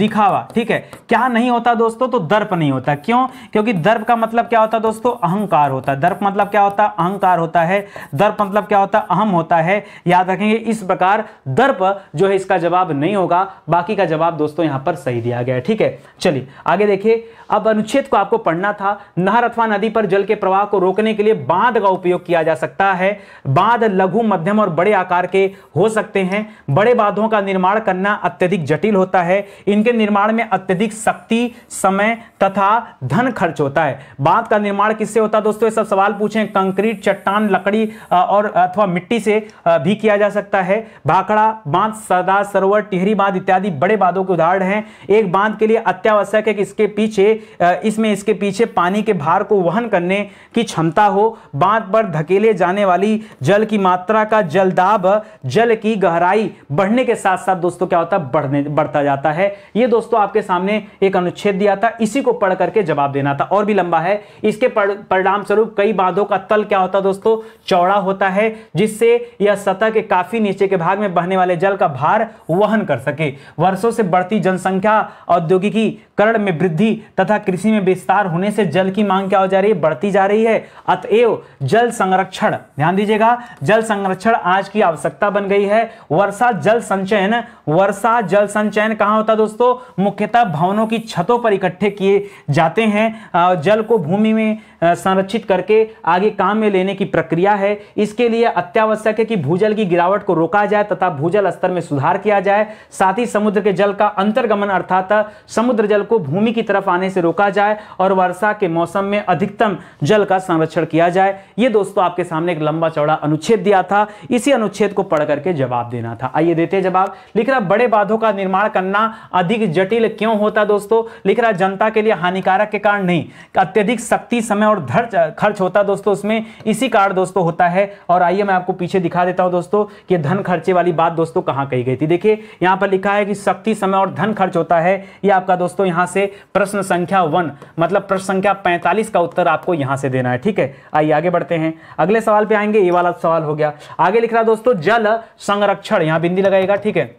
A: दिखावा ठीक है क्या नहीं होता दोस्तों तो दर्प नहीं होता क्यों क्योंकि दर्प का मतलब क्या होता है दोस्तों अहंकार होता है दर्प मतलब क्या होता है अहंकार होता है दर्प मतलब क्या होता है अहम होता है याद रखेंगे इस प्रकार दर्प जो है इसका जवाब नहीं होगा बाकी का जवाब दोस्तों यहां पर सही दिया गया ठीक है चलिए आगे देखिए अब अनुच्छेद को आपको पढ़ना था नहर अथवा नदी पर जल के प्रवाह को रोकने के लिए बांध का उपयोग किया जा सकता है बांध लघु मध्यम और बड़े आकार के हो सकते हैं बड़े बांधों का निर्माण करना अत्यधिक जटिल होता है इनके निर्माण में अत्यधिक शक्ति समय तथा धन खर्च होता है बांध का निर्माण किससे होता है दोस्तों ये सब सवाल पूछें कंक्रीट चट्टान लकड़ी और अथवा मिट्टी से भी किया जा सकता है भाखड़ा बांध सरदार सरोवर टिहरी बांध इत्यादि बड़े बांधों के उदाहरण हैं एक बांध के लिए अत्यावश्यक है कि इसके पीछे इसमें इसके पीछे पानी के भार को वहन करने की क्षमता हो बांध पर धकेले जाने वाली जल की मात्रा का जलदाब जल की गहराई बढ़ने के साथ साथ दोस्तों क्या होता है बढ़ने बढ़ता जाता है ये दोस्तों आपके सामने एक अनुच्छेद दिया था इसी को पढ़ करके जवाब देना था और भी लंबा है इसके परिणाम स्वरूप कई बांधों का तल क्या होता दोस्तों चौड़ा होता है जिससे यह सतह के काफी नीचे के भाग में बहने वाले जल का भार वहन कर सके वर्षों से बढ़ती जनसंख्या औद्योगिकी करण में वृद्धि तथा कृषि में विस्तार होने से जल की मांग क्या हो जा रही है बढ़ती जा रही है अतएव जल संरक्षण ध्यान दीजिएगा जल संरक्षण आज की आवश्यकता बन गई है वर्षा जल संचयन वर्षा जल संचयन कहा होता है दोस्तों मुख्यतः भवनों की छतों पर इकट्ठे किए जाते हैं जल को भूमि में संरक्षित करके आगे काम में लेने की प्रक्रिया है इसके लिए अत्यावश्यक है कि भूजल की गिरावट को रोका जाए तथा भूजल स्तर में सुधार किया जाए साथ ही समुद्र के जल का अंतर्गमन अर्थात समुद्र जल को भूमि की तरफ आने से रोका जाए और वर्षा के मौसम में अधिकतम जल का संरक्षण किया जाए ये दोस्तों आपके सामने एक लंबा चौड़ा अनुच्छेद दिया था इसी अनुच्छेद को पढ़ करके जवाब देना था आइए देते हैं जवाब लिख रहा बड़े बाधों का निर्माण करना अधिक जटिल क्यों होता दोस्तों लिख रहा जनता के लिए हानिकारक के कारण नहीं अत्यधिक शक्ति समय और खर्च खर्च होता दोस्तों उसमें इसी कारण दोस्तों होता है और आइए मैं आपको पीछे दिखा देता हूं दोस्तों कि धन खर्चे वाली बात दोस्तों कहां कही गई थी देखिए यहां पर लिखा है कि शक्ति समय और धन खर्च होता है ये आपका दोस्तों यहां से प्रश्न संख्या वन मतलब प्रश्न संख्या पैंतालीस का उत्तर आपको यहां से देना है ठीक है आइए आगे बढ़ते हैं अगले सवाल पे आएंगे ये वाला सवाल हो गया आगे लिख रहा दोस्तों जल संरक्षण यहां बिंदी लगाएगा ठीक है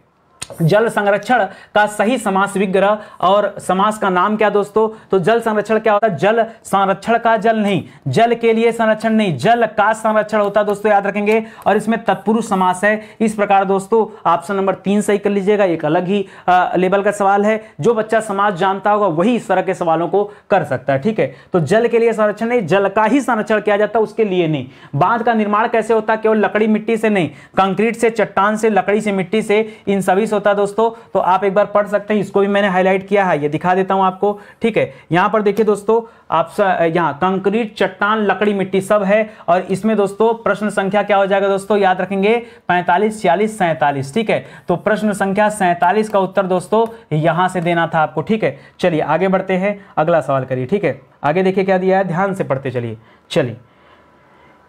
A: जल संरक्षण का सही समास विग्रह और समास का नाम क्या दोस्तों तो जल संरक्षण क्या होता है जल संरक्षण का जल नहीं जल के लिए संरक्षण नहीं जल का संरक्षण होता है दोस्तों याद रखेंगे और इसमें तत्पुरुष समास है इस प्रकार दोस्तों ऑप्शन नंबर तीन सही कर लीजिएगा एक अलग ही आ, लेवल का सवाल है जो बच्चा समाज जानता होगा वही इस तरह के सवालों को कर सकता है ठीक है तो जल के लिए संरक्षण नहीं जल का ही संरक्षण किया जाता है उसके लिए नहीं बांध का निर्माण कैसे होता है केवल लकड़ी मिट्टी से नहीं कंक्रीट से चट्टान से लकड़ी से मिट्टी से इन सभी होता है दोस्तों तो आप एक बार पढ़ सकते हैं इसको भी मैंने हाईलाइट किया है ये दिखा देता हूं आपको ठीक है यहां पर देखिए दोस्तों आप यहाँ कंक्रीट चट्टान लकड़ी मिट्टी सब है और इसमें दोस्तों प्रश्न संख्या क्या हो जाएगा दोस्तों याद रखेंगे पैंतालीस छियालीस सैंतालीस ठीक है तो प्रश्न संख्या सैंतालीस का उत्तर दोस्तों यहां से देना था आपको ठीक है चलिए आगे बढ़ते हैं अगला सवाल करिए ठीक है आगे देखिए क्या दिया है ध्यान से पढ़ते चलिए चलिए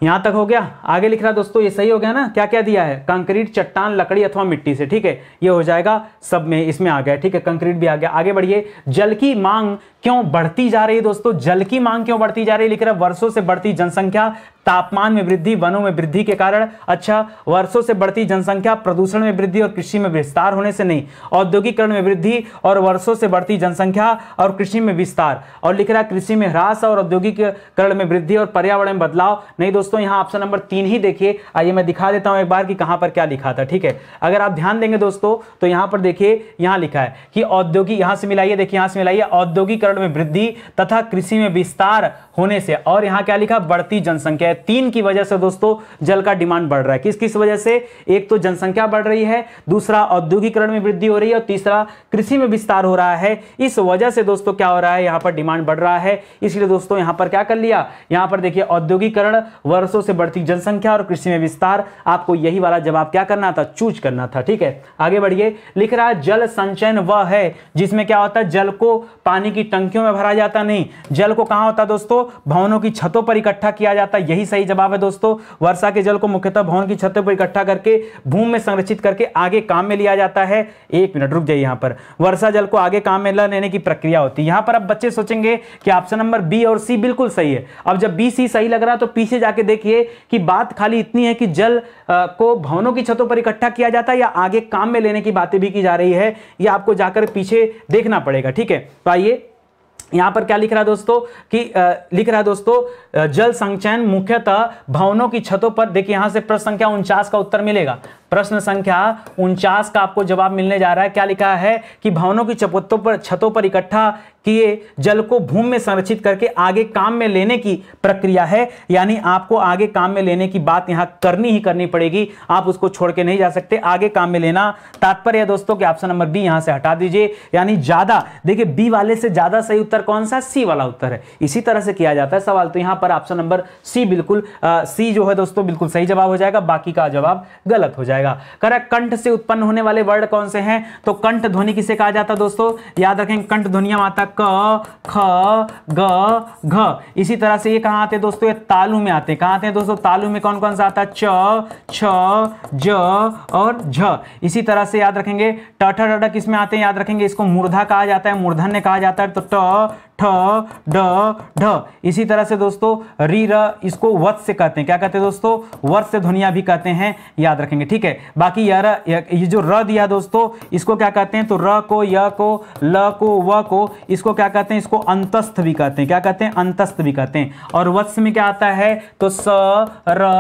A: यहाँ तक हो गया आगे लिख रहा दोस्तों ये सही हो गया ना क्या क्या दिया है कंक्रीट चट्टान लकड़ी अथवा मिट्टी से ठीक है ये हो जाएगा सब में इसमें आ गया ठीक है कंक्रीट भी आ गया आगे बढ़िए जल की मांग क्यों बढ़ती जा रही है दोस्तों जल की मांग क्यों बढ़ती जा रही है लिख रहा वर्षों से बढ़ती जनसंख्या तापमान में वृद्धि वनों में वृद्धि के कारण अच्छा वर्षों से बढ़ती जनसंख्या प्रदूषण में वृद्धि और कृषि में विस्तार होने से नहीं औद्योगिकरण में वृद्धि और वर्षों से बढ़ती जनसंख्या और कृषि में विस्तार और लिख रहा कृषि में ह्रास और औद्योगिकरण में वृद्धि और पर्यावरण में बदलाव नहीं दोस्तों यहाँ ऑप्शन नंबर तीन ही देखिए आइए मैं दिखा देता हूँ एक बार कि कहाँ पर क्या लिखा था ठीक है अगर आप ध्यान देंगे दोस्तों तो यहाँ पर देखिए यहाँ लिखा है कि औद्योगिक यहाँ से मिलाइए देखिए यहाँ से मिलाइए औद्योगिकरण में वृद्धि तथा कृषि में विस्तार होने से और यहां क्या लिखा बढ़ती जनसंख्या तीन की वजह से दोस्तों जल का डिमांड बढ़ रहा है किस किस वजह से एक तो जनसंख्या बढ़ रही है दूसरा औद्योगिकरण में वृद्धि हो रही है और तीसरा कृषि में विस्तार हो रहा है इस वजह से दोस्तों क्या हो रहा है यहां पर डिमांड बढ़ रहा है इसलिए दोस्तों यहां पर क्या कर लिया यहां पर देखिए औद्योगिकरण वर्षों से बढ़ती जनसंख्या और कृषि में विस्तार आपको यही वाला जवाब क्या करना था चूज करना था ठीक है आगे बढ़िए लिख रहा है जल संचयन वह है जिसमें क्या होता है जल को पानी की टंकियों में भरा जाता नहीं जल को कहा होता दोस्तों भवनों की छतों पर इकट्ठा किया जाता है यही सही जवाब है दोस्तों वर्षा के जल को मुख्यतः भवन की छतों पर इकट्ठा करके भूमि में संरक्षित करके आगे काम में लिया जाता है एक मिनट रुक जाइए यहां पर वर्षा जल को आगे काम में लेने की प्रक्रिया होती है यहां पर अब बच्चे सोचेंगे कि ऑप्शन नंबर बी और सी बिल्कुल सही है अब जब बी सी सही लग रहा तो पीछे जाके देखिए कि बात खाली इतनी है कि जल को भवनों की छतों पर इकट्ठा किया जाता है या आगे काम में लेने की बातें भी की जा रही है यह आपको जाकर पीछे देखना पड़ेगा ठीक है तो आइए यहाँ पर क्या लिख रहा है दोस्तों कि आ, लिख रहा है दोस्तों जल संचयन मुख्यतः भवनों की छतों पर देखिए यहाँ से प्रश्न संख्या उनचास का उत्तर मिलेगा प्रश्न संख्या उनचास का आपको जवाब मिलने जा रहा है क्या लिखा है कि भवनों की चपत्तों पर छतों पर इकट्ठा किए जल को भूमि में संरक्षित करके आगे काम में लेने की प्रक्रिया है यानी आपको आगे काम में लेने की बात यहां करनी ही करनी पड़ेगी आप उसको छोड़ के नहीं जा सकते आगे काम में लेना तात्पर्य दोस्तों कि ऑप्शन नंबर बी यहाँ से हटा दीजिए यानी ज्यादा देखिए बी वाले से ज्यादा सही उत्तर कौन सा सी वाला उत्तर है इसी तरह से किया जाता है सवाल तो यहाँ पर ऑप्शन नंबर सी बिल्कुल सी जो है दोस्तों बिल्कुल सही जवाब हो जाएगा बाकी का जवाब गलत हो जाएगा जाएगा करेक्ट कंठ से उत्पन्न होने वाले वर्ड कौन से हैं तो कंठ ध्वनि किसे कहा जाता है दोस्तों याद रखें कंठ ध्वनिया आता क ख ग घ इसी तरह से ये कहाँ आते हैं दोस्तों ये तालू में आते हैं कहाँ आते हैं दोस्तों तालू में कौन कौन सा आता है च छ ज और झ इसी तरह से याद रखेंगे टठा टठा किसमें आते हैं याद रखेंगे इसको मूर्धा कहा जाता है मूर्धन्य कहा जाता है तो ट ठ ड ढ इसी तरह से दोस्तों री र इसको वत्स से कहते हैं क्या कहते हैं दोस्तों वर्ष से ध्वनिया भी कहते हैं याद रखेंगे ठीक है बाकी यार ये जो र दिया दोस्तों इसको क्या कहते हैं तो र को य को ल को व को इसको क्या कहते हैं इसको अंतस्थ भी कहते हैं क्या कहते हैं अंतस्थ भी कहते हैं और वत्स में क्या आता है तो स र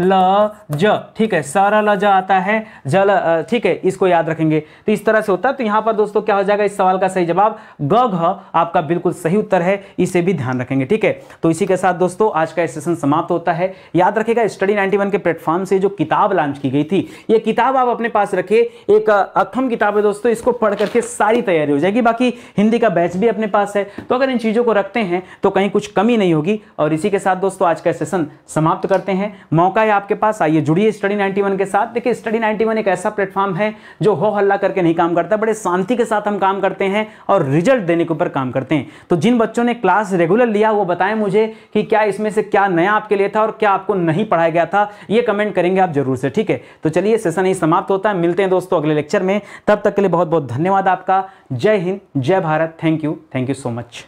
A: ल ज ठीक है स र ल ज आता है जल ठीक है इसको याद रखेंगे तो इस तरह से होता है तो यहाँ पर दोस्तों क्या हो जाएगा इस सवाल का सही जवाब ग घ आपका बिल्कुल सही उत्तर है इसे भी ध्यान रखेंगे ठीक है तो इसी के साथ दोस्तों आज का सेशन समाप्त होता है याद रखेगा स्टडी नाइनटी के प्लेटफॉर्म से जो किताब लॉन्च की गई थी ये किताब आप अपने पास रखिए एक अथम किताब है दोस्तों इसको पढ़ करके सारी तैयारी हो जाएगी बाकी हिंदी का बैच भी अपने पास है तो अगर इन चीज़ों को रखते हैं तो कहीं कुछ कमी नहीं होगी और इसी के साथ दोस्तों आज का सेशन समाप्त करते हैं मौका है आपके पास आइए जुड़िए स्टडी 91 के साथ देखिए स्टडी 91 एक ऐसा प्लेटफॉर्म है जो हो हल्ला करके नहीं काम करता बड़े शांति के साथ हम काम करते हैं और रिजल्ट देने के ऊपर काम करते हैं तो तो जिन बच्चों ने क्लास रेगुलर लिया वो बताएं मुझे कि क्या इसमें से क्या नया आपके लिए था और क्या आपको नहीं पढ़ाया गया था ये कमेंट करेंगे आप जरूर से ठीक है तो चलिए सेशन ही समाप्त होता है मिलते हैं दोस्तों अगले लेक्चर में तब तक के लिए बहुत बहुत धन्यवाद आपका जय हिंद जय Bharat thank you thank you so much